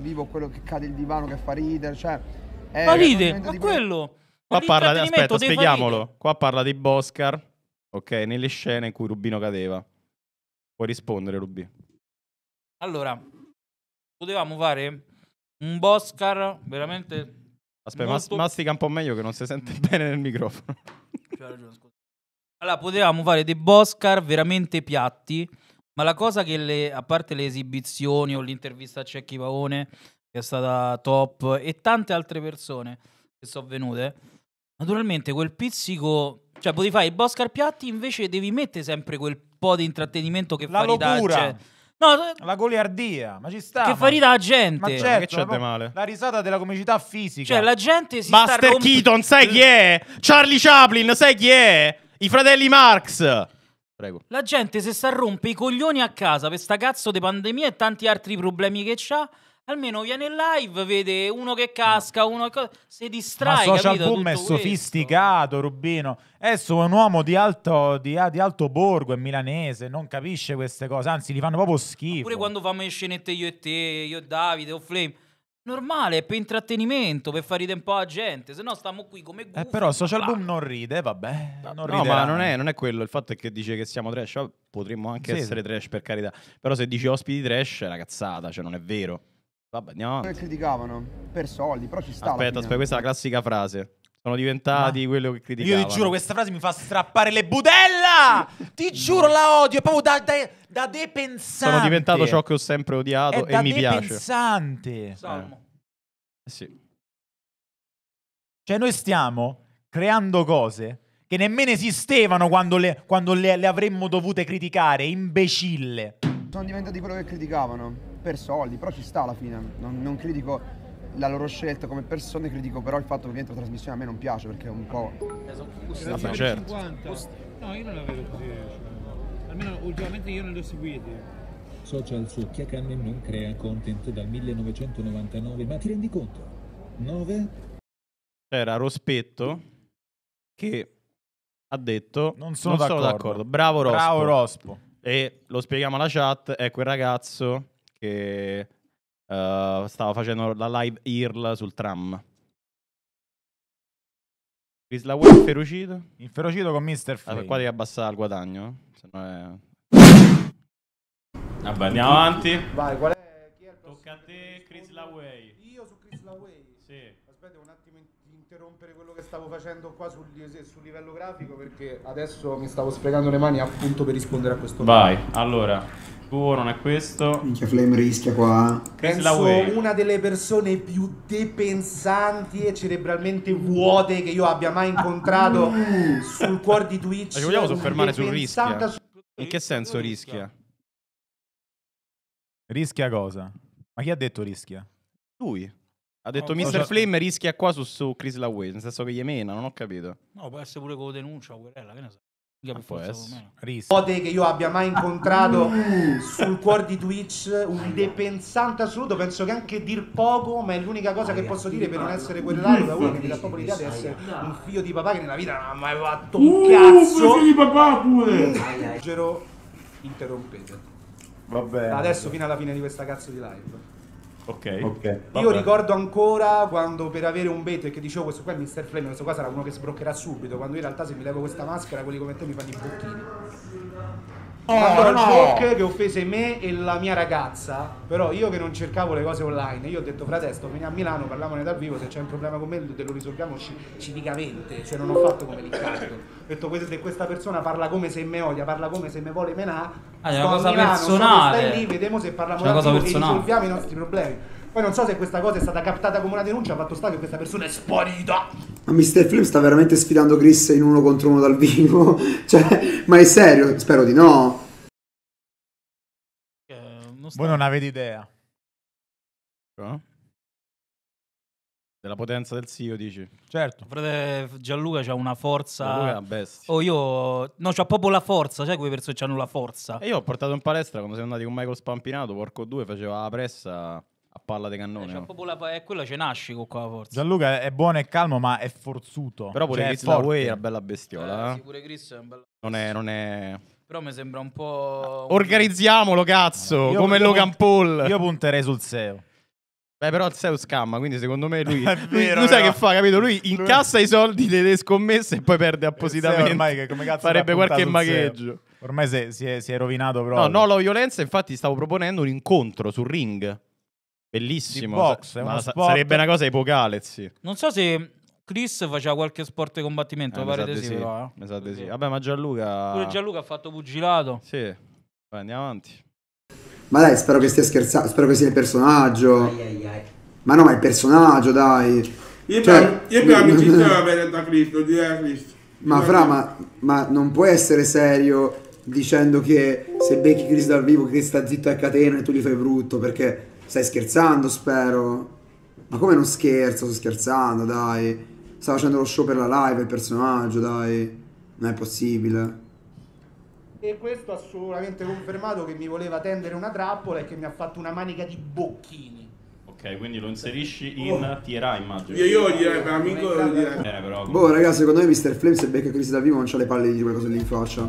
S9: Vivo quello che cade il divano, che fa ridere, cioè... Ma ride, ma di... quello...
S3: Qua
S5: parla, di, aspetta, spieghiamolo. Qua parla di Boscar, ok, nelle scene in cui Rubino cadeva. Puoi rispondere, Rubino.
S4: Allora, potevamo fare un Boscar veramente Aspetta, Molto...
S5: mastica un po' meglio che non si sente mm. bene nel microfono.
S4: Allora, potevamo fare dei Boscar veramente piatti, ma la cosa che, le, a parte le esibizioni o l'intervista a Cecchi Paone, che è stata top, e tante altre persone che sono venute, naturalmente quel pizzico... Cioè, potevi fare i Boscar piatti, invece devi mettere sempre quel po' di intrattenimento che la fa locura. Ritacce. Cioè,
S3: No, eh, la goliardia, ma ci sta. Che ma... fa rida la gente. Ma certo, ma che c'è certo, di male? La risata della comicità fisica. Cioè, la gente si Buster sta Master Keaton, sai chi
S4: è? Charlie
S5: Chaplin, sai chi è? I fratelli Marx.
S4: Prego. La gente se sta rompe i coglioni a casa per sta cazzo di pandemia e tanti altri problemi che c'ha almeno viene in live, vede uno che casca, uno che... si distrae. Ma Social Boom è
S3: sofisticato, questo. Rubino. Esso è un uomo di alto, di, ah, di alto, borgo, è milanese, non capisce queste cose, anzi, gli fanno proprio schifo. pure
S4: quando fanno le scenette io e te, io e Davide o Flame. Normale, è per intrattenimento, per fare ridere un po' la gente, se no stiamo qui come eh, gufi. Eh, però
S3: Social Boom non ride, eh, vabbè. No, non no ma non è,
S5: non è, quello, il fatto è che dice che siamo trash, oh, potremmo anche sì, essere trash per carità, però se dici ospiti trash è una cazzata, cioè non è vero. Vabbè, andiamo avanti. Come
S9: criticavano? Per soldi, però ci sta. Aspetta, aspetta, questa è
S5: la classica frase. Sono diventati Ma quello che criticavano. Io ti giuro,
S3: questa frase mi fa strappare le budella! ti giuro, la odio, è proprio da, da, da depensante. Sono diventato ciò che ho sempre odiato è e mi piace. da depensante. Eh. Salmo. eh sì. Cioè, noi stiamo creando cose che nemmeno esistevano quando le, quando le, le avremmo dovute criticare, imbecille.
S9: Sono diventati quello che criticavano per soldi, però ci sta alla fine. Non, non critico la loro scelta come persone, critico però il fatto che ovviamente la trasmissione a me non piace perché è
S4: un po'. Esatto, Vabbè, certo.
S3: 50. No, io non la vedo così. almeno
S4: ultimamente io non li ho seguiti.
S5: Social su
S10: Chiacanne non crea content dal 1999, ma ti rendi conto? 9?
S5: C'era Rospetto che ha detto: Non sono, non d'accordo. sono d'accordo. Bravo Rospo. Bravo Rospo. E lo spieghiamo alla chat: è quel ragazzo perché uh, eh, stavo facendo la live IRL sul tram. Chris Laway inferocito? Inferocito con Mr. Fake. Allora, qua devi abbassare il guadagno. Se no è... Vabbè, andiamo avanti. Vai, qual è? Chi è il Tocca a te,
S10: Chris Laway. Io su Chris Laway? Sì. Aspetta un attimo di interrompere quello che stavo facendo qua sul, sul, livello grafico perché
S5: adesso mi stavo spiegando le mani appunto per rispondere a questo. Vai, tema. allora tuo, non è questo. Minchia, Flame rischia qua. Penso
S10: una delle persone più depensanti e cerebralmente vuote che io abbia mai incontrato ah. sul cuore di Twitch. Ma ci vogliamo soffermare sul rischio? Su...
S5: In che senso rischia?
S3: Rischia cosa? Ma chi ha detto rischia? Lui.
S5: Ha detto no, Mr. Cioè... Flame rischia qua su, su Chris Laway, nel senso che gli mena, non ho
S4: capito. No, può essere pure con denuncia o querella, che ne so. Ah,
S5: Pode
S10: che io abbia mai incontrato sul cuore di Twitch un depensante assoluto. Penso che anche dir poco, ma è l'unica cosa che posso dire per non essere quell'altro da uno che mi dà proprio l'idea di essere un figlio di papà che nella vita non ha mai fatto un uh, cazzo. Un figlio di papà pure! Mm. Interrompete. Vabbè. Adesso fino alla fine di questa cazzo di live.
S2: Ok. okay. Io
S10: ricordo ancora quando per avere un bait che dicevo questo qua è Mr. Flame, questo qua sarà uno che sbroccherà subito, quando in realtà se mi levo questa maschera quelli come te mi fanno i bocchini. Oh, Quando no. Hulk che offese me e la mia ragazza, però io che non cercavo le cose online, io ho detto fratello, veniamo a Milano, parliamone dal vivo, se c'è un problema con me te lo risolviamo civicamente, se cioè non ho fatto come Riccardo. ho detto se questa persona parla come se me odia, parla come se me vuole menà,
S4: ah, è una cosa Milano, personale. Stai lì, vediamo se parliamo dal vivo e risolviamo
S10: i nostri problemi. Poi non so se questa cosa è stata captata come una denuncia, ha fatto sta che questa persona è sparita.
S9: Ma Mr. Flip sta veramente sfidando Chris in uno contro uno dal vivo. cioè, ma è serio? Spero di no.
S2: Eh, non sta... Voi non avete idea.
S5: No? Cioè? Della potenza del CEO, dici?
S2: Certo. Frate
S4: Gianluca c'ha una forza. Gianluca è bestia. Oh, io. No, c'ha proprio la forza, sai quei persone che hanno la
S5: forza. E io ho portato in palestra quando siamo andati con Michael Spampinato, porco due, faceva la pressa a palla di
S3: cannone. Eh, no?
S4: la, eh, quello ce nasci con quella forza.
S3: Gianluca è buono e calmo, ma è forzuto. Però pure cioè, Chris
S5: Laway è una bella
S4: bestiola. Eh, eh, sì, pure Chris è un bella
S3: non è, non è...
S4: Però mi sembra un po'.
S5: Organizziamolo, cazzo! Io come Logan Paul. Io punterei sul SEO. Beh, però il SEO scamma, quindi secondo me lui. è vero, lui, sai che fa, capito? Lui incassa lui... i soldi delle
S3: scommesse e poi perde appositamente. Ormai che come cazzo farebbe qualche magheggio. Ormai si è, si, è, si è, rovinato proprio. No,
S5: no, la violenza, infatti, stavo proponendo un incontro sul ring. Bellissimo. Box, ma sport... sarebbe una cosa epocale, sì.
S4: Non so se Chris faceva qualche sport di combattimento, eh, mi pare di sì, Però,
S5: eh. Esatto sì. Vabbè, ma Gianluca... Pure
S4: Gianluca ha fatto pugilato. Sì.
S5: Vai, andiamo avanti. Ma dai, spero che stia
S9: scherzando, spero che sia il personaggio. Ai,
S5: ai,
S2: ai.
S9: Ma no, ma il personaggio, dai. Io cioè, per, io amicizia
S7: avere da Cristo, di Cristo.
S9: Ma fra, ma, ma non puoi essere serio dicendo che se becchi Chris dal vivo, Chris sta zitto a catena e tu gli fai brutto, perché Stai scherzando, spero. Ma come non scherzo? Sto scherzando, dai. Sta facendo lo show per la live il personaggio, dai. Non è possibile.
S10: E questo ha sicuramente confermato che mi voleva tendere una trappola e che mi ha fatto una manica di bocchini.
S5: Ok, quindi lo inserisci in oh. tierà, immagino. Io, io direi, per amico, lo direi. Eh, però... Boh, ragazzi,
S9: secondo me Mr. Flame se becca Chris da vivo non c'ha le palle di quelle cose lì in faccia.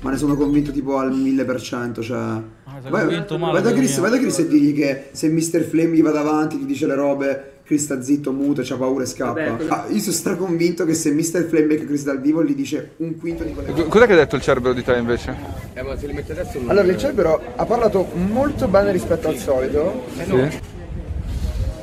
S9: Ma ne sono convinto tipo al 1000%, cioè... Vai, vai, da Chris, vai, da Chris, e digli che se Mr. Flame gli va davanti, gli dice le robe, Chris sta zitto, muto, c'ha paura e scappa. Vabbè, ah, io sono straconvinto che se Mr. Flame e Chris dal vivo gli dice un quinto di quelle cose. Cos'è
S7: che ha detto il cerbero di te invece? Eh, ma se li metti adesso non Allora, il cerbero
S9: ha parlato molto bene rispetto al solito. Eh Sì.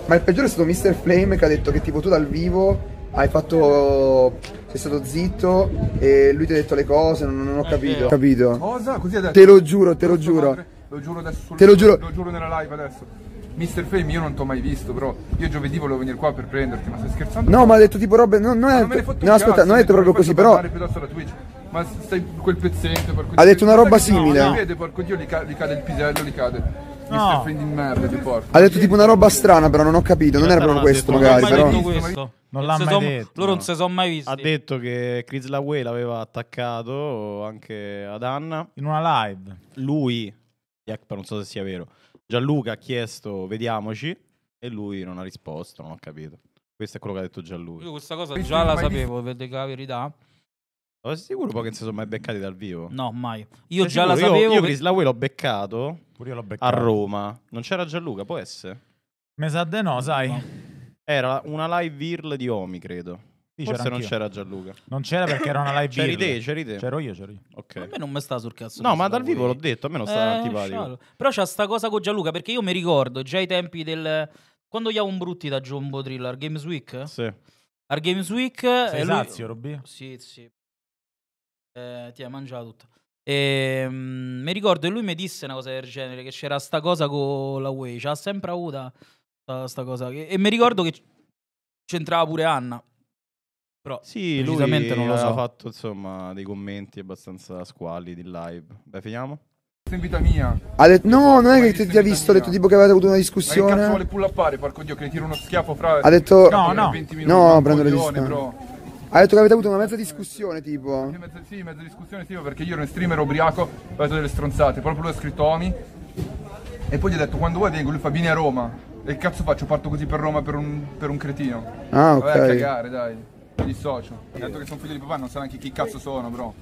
S9: Ma il peggiore è stato Mr. Flame che ha detto che tipo tu dal vivo hai fatto sei stato zitto e lui ti ha detto le cose non, non ho eh, capito eh. capito cosa?
S7: Così ha detto. te lo giuro te lo giuro lo giuro adesso sul, Te lo giuro. Lo giuro nella live adesso. Mister Fame io non t'ho mai visto, però io giovedì volevo venire qua per prenderti, ma stai scherzando? No, ma ha detto
S9: tipo robe, no, non è, non no, no aspetta, non è detto proprio così, però
S7: ma stai quel pezzente, porco Ha detto una roba simile. No, vede, porco Dio, li, ca gli, cade il pisello, li cade. No. Mister di merda di porco. Ha detto
S9: tipo una roba strana, però non ho capito, non era proprio questo
S7: magari, però. Questo. Non l'ha mai son, detto. Loro non si sono mai
S5: visti. Ha detto che Chris Laway l'aveva attaccato anche ad Anna in una live. Lui Jack, non so se sia vero. Gianluca ha chiesto vediamoci e lui non ha risposto, non ho capito. Questo è quello che ha detto Gianluca. Io questa cosa già la sapevo,
S4: per la verità.
S5: Ma sei sicuro poi che non si sono mai beccati dal vivo? No, mai. Io sei già sicuro? la sapevo. Io, Chris che... Laway l'ho beccato, Pure io l'ho beccato a Roma. Non c'era Gianluca, può essere?
S3: Mi sa de no, sai.
S5: Era una live virl di Omi, credo. Sì, Forse non c'era
S3: Gianluca.
S4: Non c'era perché era una live C'eri te, c'eri te. C'ero io, c'ero io. Okay. A me non mi sta sul cazzo. No, ma dal vivo l'ho detto, a me non sta eh, antipatico. Scialo. Però c'è sta cosa con Gianluca perché io mi ricordo già ai tempi del quando gli un brutti da Jumbo Driller Games Week? Sì. Al Games Week Sei eh, lui... sazio, Robby? Sì, sì. Eh, ti hai mangiato tutto. E, ehm, mh, mi ricordo e lui mi disse una cosa del genere che c'era sta cosa con la Way, c'ha sempre avuta sta, sta cosa che... e mi ricordo che c'entrava pure Anna però
S5: sì, lui non lo so. ha fatto insomma dei commenti abbastanza squali di live. Beh, finiamo?
S7: In vita mia.
S9: Ha detto, no, non è che ti, ha visto, ha detto tipo che avete avuto una discussione. Ma che cazzo vuole
S7: pull appare, porco dio, che ne tiro uno schiaffo fra... Ha detto... No, no. 20 minuti, no, prendo le distanze.
S9: Ha detto che avete avuto una mezza discussione, tipo. Sì,
S7: mezza, sì, mezza discussione, tipo, perché io ero in streamer ubriaco, ho detto delle stronzate. Proprio lui ha scritto Omi. E poi gli ha detto, quando vuoi vengo, lui fa, vieni a Roma. E che cazzo faccio, parto così per Roma per un, per un cretino. Ah, ok. Vabbè, cagare, dai. Mi dissocio. Ha detto che sono figlio di papà, non sa neanche chi cazzo sono, bro.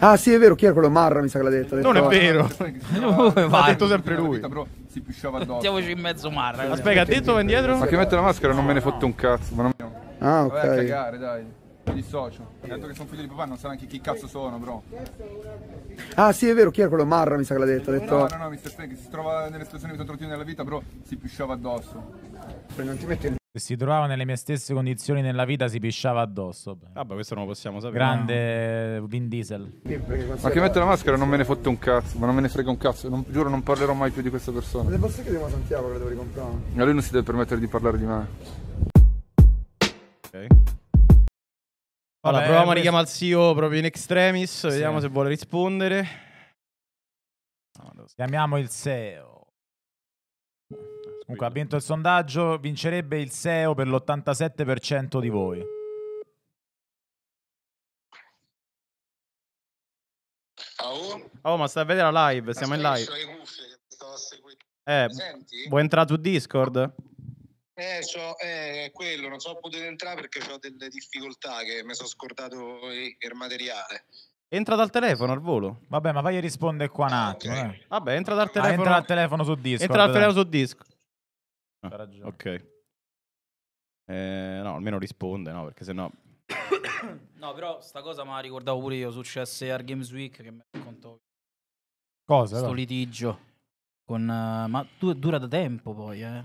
S9: Ah, sì, è vero, chi era quello? Marra, mi sa
S7: che l'ha detto. Non è vero. Ha detto sempre lui. Bro, si pisciava addosso. Mettiamoci in mezzo Marra. Aspetta, ha detto indietro? Ma che mette la maschera non me ne fotte un cazzo. Ma non... Ah, ok. Vabbè, a cagare, dai. Mi dissocio. Ha detto che sono figlio di papà, non sa neanche chi cazzo sono, bro.
S2: Ah,
S9: sì, è vero, chi era quello? Marra, mi sa che l'ha detto. detto...
S7: No, no, no, Mr. si trova nelle situazioni più tortine della vita, bro, si pisciava addosso. Non ti metti
S3: si trovava nelle mie stesse condizioni nella vita si pisciava addosso. Vabbè, ah, questo non lo possiamo sapere. Grande no. Vin Diesel. Ma che mette
S7: la maschera non me ne fotte un cazzo, ma non me ne frega un cazzo. Non, giuro, non parlerò mai più di questa persona. Le
S9: posso chiedere a Santiago che devo ricomprare?
S7: Ma lui non si deve permettere di parlare di me. Ok. Allora, Vabbè, eh, proviamo a richiamare il
S5: CEO proprio in extremis, sì. vediamo se vuole rispondere.
S3: Chiamiamo il CEO. Comunque ha vinto il sondaggio, vincerebbe il SEO per l'87% di voi.
S5: Oh. ma stai a vedere la live, siamo in live.
S2: Eh, vuoi entrare su
S5: Discord? Eh, so, eh, quello, non so poter entrare perché ho
S3: delle difficoltà che mi sono scordato il materiale. Entra dal telefono al volo. Vabbè, ma vai e risponde qua un ah, attimo. Okay. Eh.
S5: Vabbè, entra dal telefono. Ah, entra dal telefono su Discord. Entra dal telefono
S3: su Discord.
S4: Ah, ragione.
S5: Ok. Eh, no, almeno risponde, no? Perché sennò...
S4: no, però sta cosa me la ricordavo pure io, successe al Games Week che mi raccontò. Cosa? Sto litigio. Con, uh, ma du- dura da tempo poi, eh.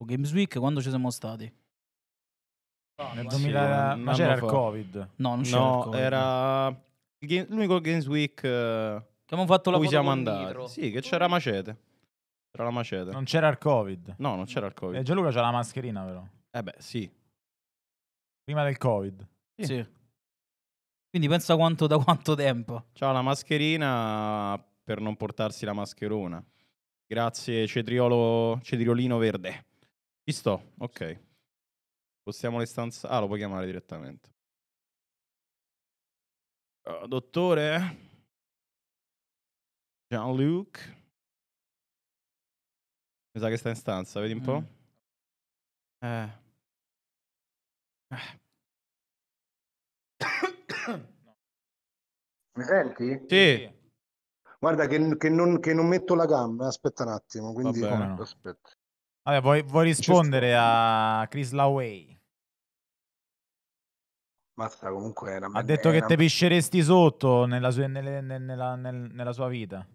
S4: O Games Week quando ci siamo stati?
S2: Ah, nel 2000...
S5: Sì, ma c'era il Covid?
S3: No, non c'era no, il COVID.
S5: era l'unico Games Week... Uh, che abbiamo fatto la cui siamo andati. Sì, che c'era Macete. Era la macete. Non c'era il
S3: Covid. No, non c'era il Covid. E eh, Gianluca c'ha la mascherina, però. Eh beh, sì. Prima del Covid. Sì. sì. Quindi pensa quanto, da quanto tempo. C'ha la
S5: mascherina per non portarsi la mascherona. Grazie Cetriolo, Cetriolino Verde. Ci sto, ok. Possiamo le stanze... Ah, lo puoi chiamare
S2: direttamente. Eh, dottore? Jean-Luc? Mi sa che sta in stanza, vedi un mm. po'? Eh. eh. Mi senti? Sì.
S10: Guarda che, che, non, che, non, metto la gamba, eh, aspetta un attimo, quindi Vabbè, no.
S2: aspetta.
S3: Vabbè, vuoi, vuoi rispondere a Chris Laway? Mazza, comunque era... Ha detto era... che te pisceresti sotto nella sua, nella, nella, nella sua vita.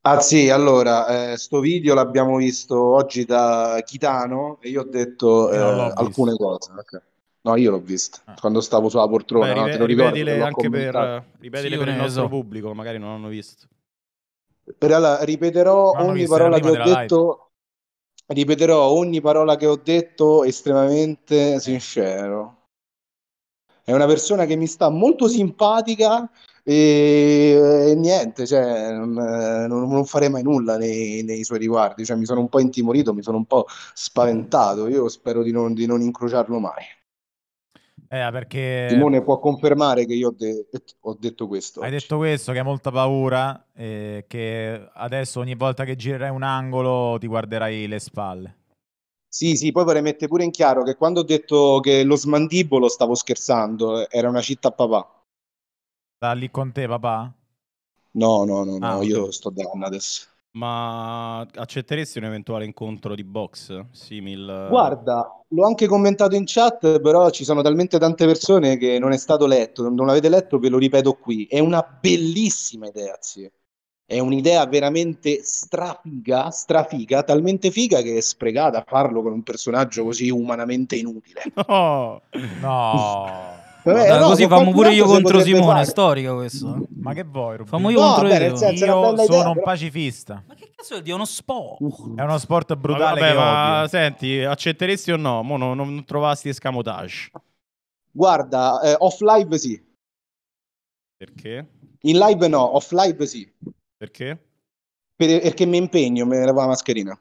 S10: Ah sì, allora, eh, sto video l'abbiamo visto oggi da Chitano e io ho detto eh, io alcune cose. Okay. No, io l'ho visto ah. quando stavo sulla poltrona. Beh, rive- no, ripetile anche per, ripetile sì, per il nostro
S5: pubblico, magari non hanno visto.
S10: Per, allora, ripeterò non ogni parola che ho detto. Live ripeterò ogni parola che ho detto estremamente eh. sincero. È una persona che mi sta molto simpatica e, e niente, cioè, non, non, non, farei mai nulla nei, nei suoi riguardi. Cioè, mi sono un po' intimorito, mi sono un po' spaventato. Io spero di non, di non incrociarlo mai.
S3: Eh, ah, perché... Simone
S10: può confermare che io ho, de- ho detto questo.
S3: Hai detto questo, che hai molta paura, eh, che adesso ogni volta che girerai un angolo ti guarderai le spalle.
S10: Sì, sì, poi vorrei mettere pure in chiaro che quando ho detto che lo smandibolo stavo scherzando, era una città papà.
S3: Sta lì con te, papà?
S10: No, no, no, ah, no, io sto down adesso.
S5: Ma accetteresti un eventuale incontro di box simil? Eh? Guarda,
S10: l'ho anche commentato in chat, però ci sono talmente tante persone che non è stato letto, non l'avete letto, ve lo ripeto qui. È una bellissima idea, sì. È un'idea veramente strafiga, strafiga, talmente figa che è sprecata a farlo con un personaggio così umanamente inutile.
S2: No, no.
S4: Eh, vabbè, no, così famo pure io contro Simone, fare. storico questo. Ma che vuoi, Rubino? Famo io no, contro beh,
S3: senso, Io sono idea, un pacifista. Ma che cazzo è di Uno sport. Uh. È uno sport uhuh. brutale
S5: vabbè, ma odio. senti, accetteresti o no? Mo non, non trovasti escamotage.
S10: Guarda, eh, off live sì. Perché? In live no, off live sì. Perché? Per, perché mi impegno, me ne lavo la mascherina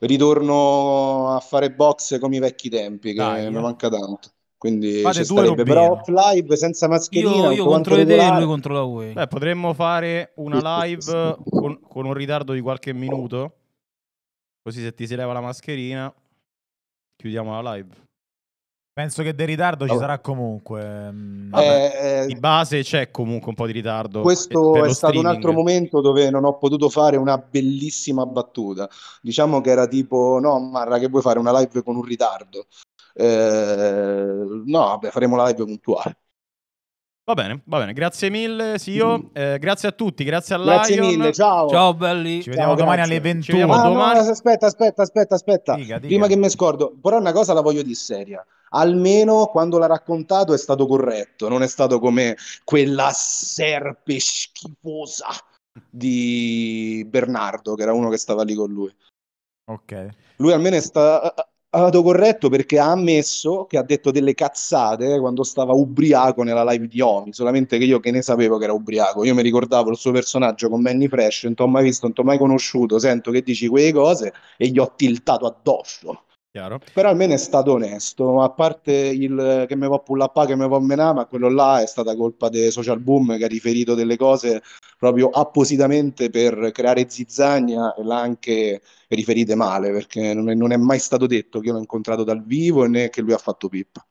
S10: ritorno a fare box come i vecchi tempi, che Dai, mi manca tanto.
S5: Quindi Fate ci starebbe, però
S10: offline senza mascherina. Io, io contro le te e lui contro
S5: la UE. Beh, potremmo fare una live con, con un ritardo di qualche minuto. Così se ti si leva la mascherina, chiudiamo la live.
S3: Penso che del ritardo ci sarà comunque. Mm. Vabbè, eh, di eh, base c'è comunque un po' di ritardo. Questo eh, è stato streaming. un altro
S10: momento dove non ho potuto fare una bellissima battuta. Diciamo che era tipo: No, Marra, che vuoi fare una live con un ritardo? eh, no, vabbè, faremo la live puntuale.
S5: Va bene, va bene, grazie mille Sio, mm. eh, grazie a tutti, grazie a Grazie mille, ciao. Ciao belli. Ci vediamo ciao, domani alle 21. Ah, domani.
S10: No, aspetta, aspetta, aspetta, aspetta. Dica, dica. Prima che mi scordo, però una cosa la voglio dire seria. Almeno quando l'ha raccontato è stato corretto, non è stato come quella serpe
S3: schifosa
S10: di Bernardo, che era uno che stava lì con lui. Ok. Lui almeno è stato corretto perché ha ammesso che ha detto delle cazzate quando stava ubriaco nella live di Omi, solamente che io che ne sapevo che era ubriaco, io mi ricordavo il suo personaggio con Manny Fresh, non t'ho mai visto, non t'ho mai conosciuto, sento che dici quelle cose e gli ho tiltato addosso. Chiaro. Però almeno è stato onesto, a parte il che mi va a pullappa, che mi va a menà, ma quello là è stata colpa dei social boom che ha riferito delle cose proprio appositamente per creare zizzagna e l'ha anche riferite male, perché non è, non è mai stato detto che io l'ho incontrato dal vivo né che lui ha fatto pippa.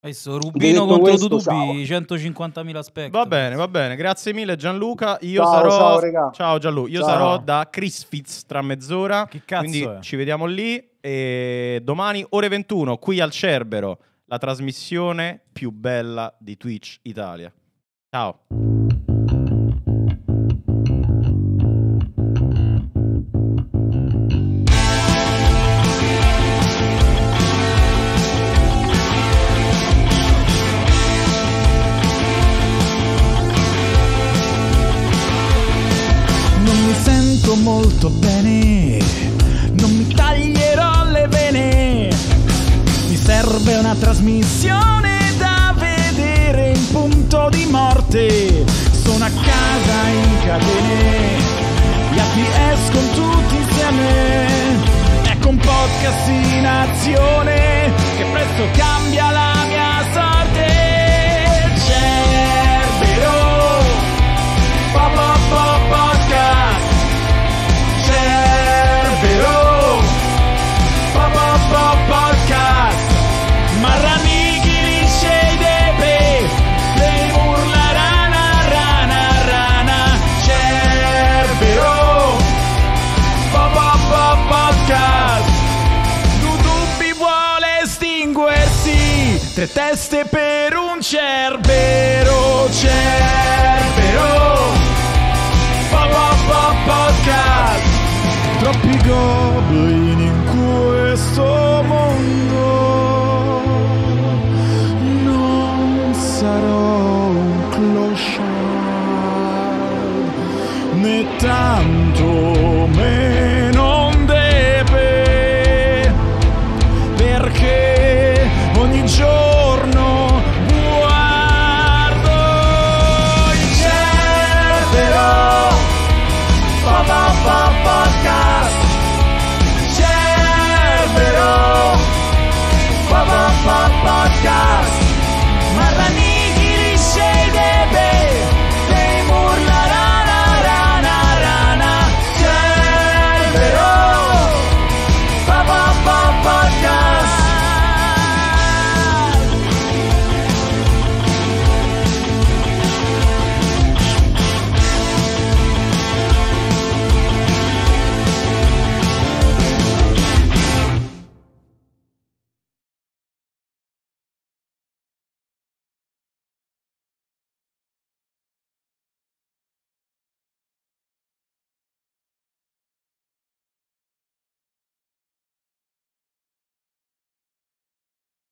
S4: Adesso
S5: Rubino contro Dudubi,
S4: 150.000 specchi. Va bene, va bene. Grazie mille
S5: Gianluca. Io ciao, sarò Ciao, ciao Gianluca, io ciao. sarò da Chris Fitz tra mezz'ora. Che cazzo Quindi è? ci vediamo lì e domani ore 21 qui al Cerbero, la trasmissione più bella di Twitch Italia. Ciao.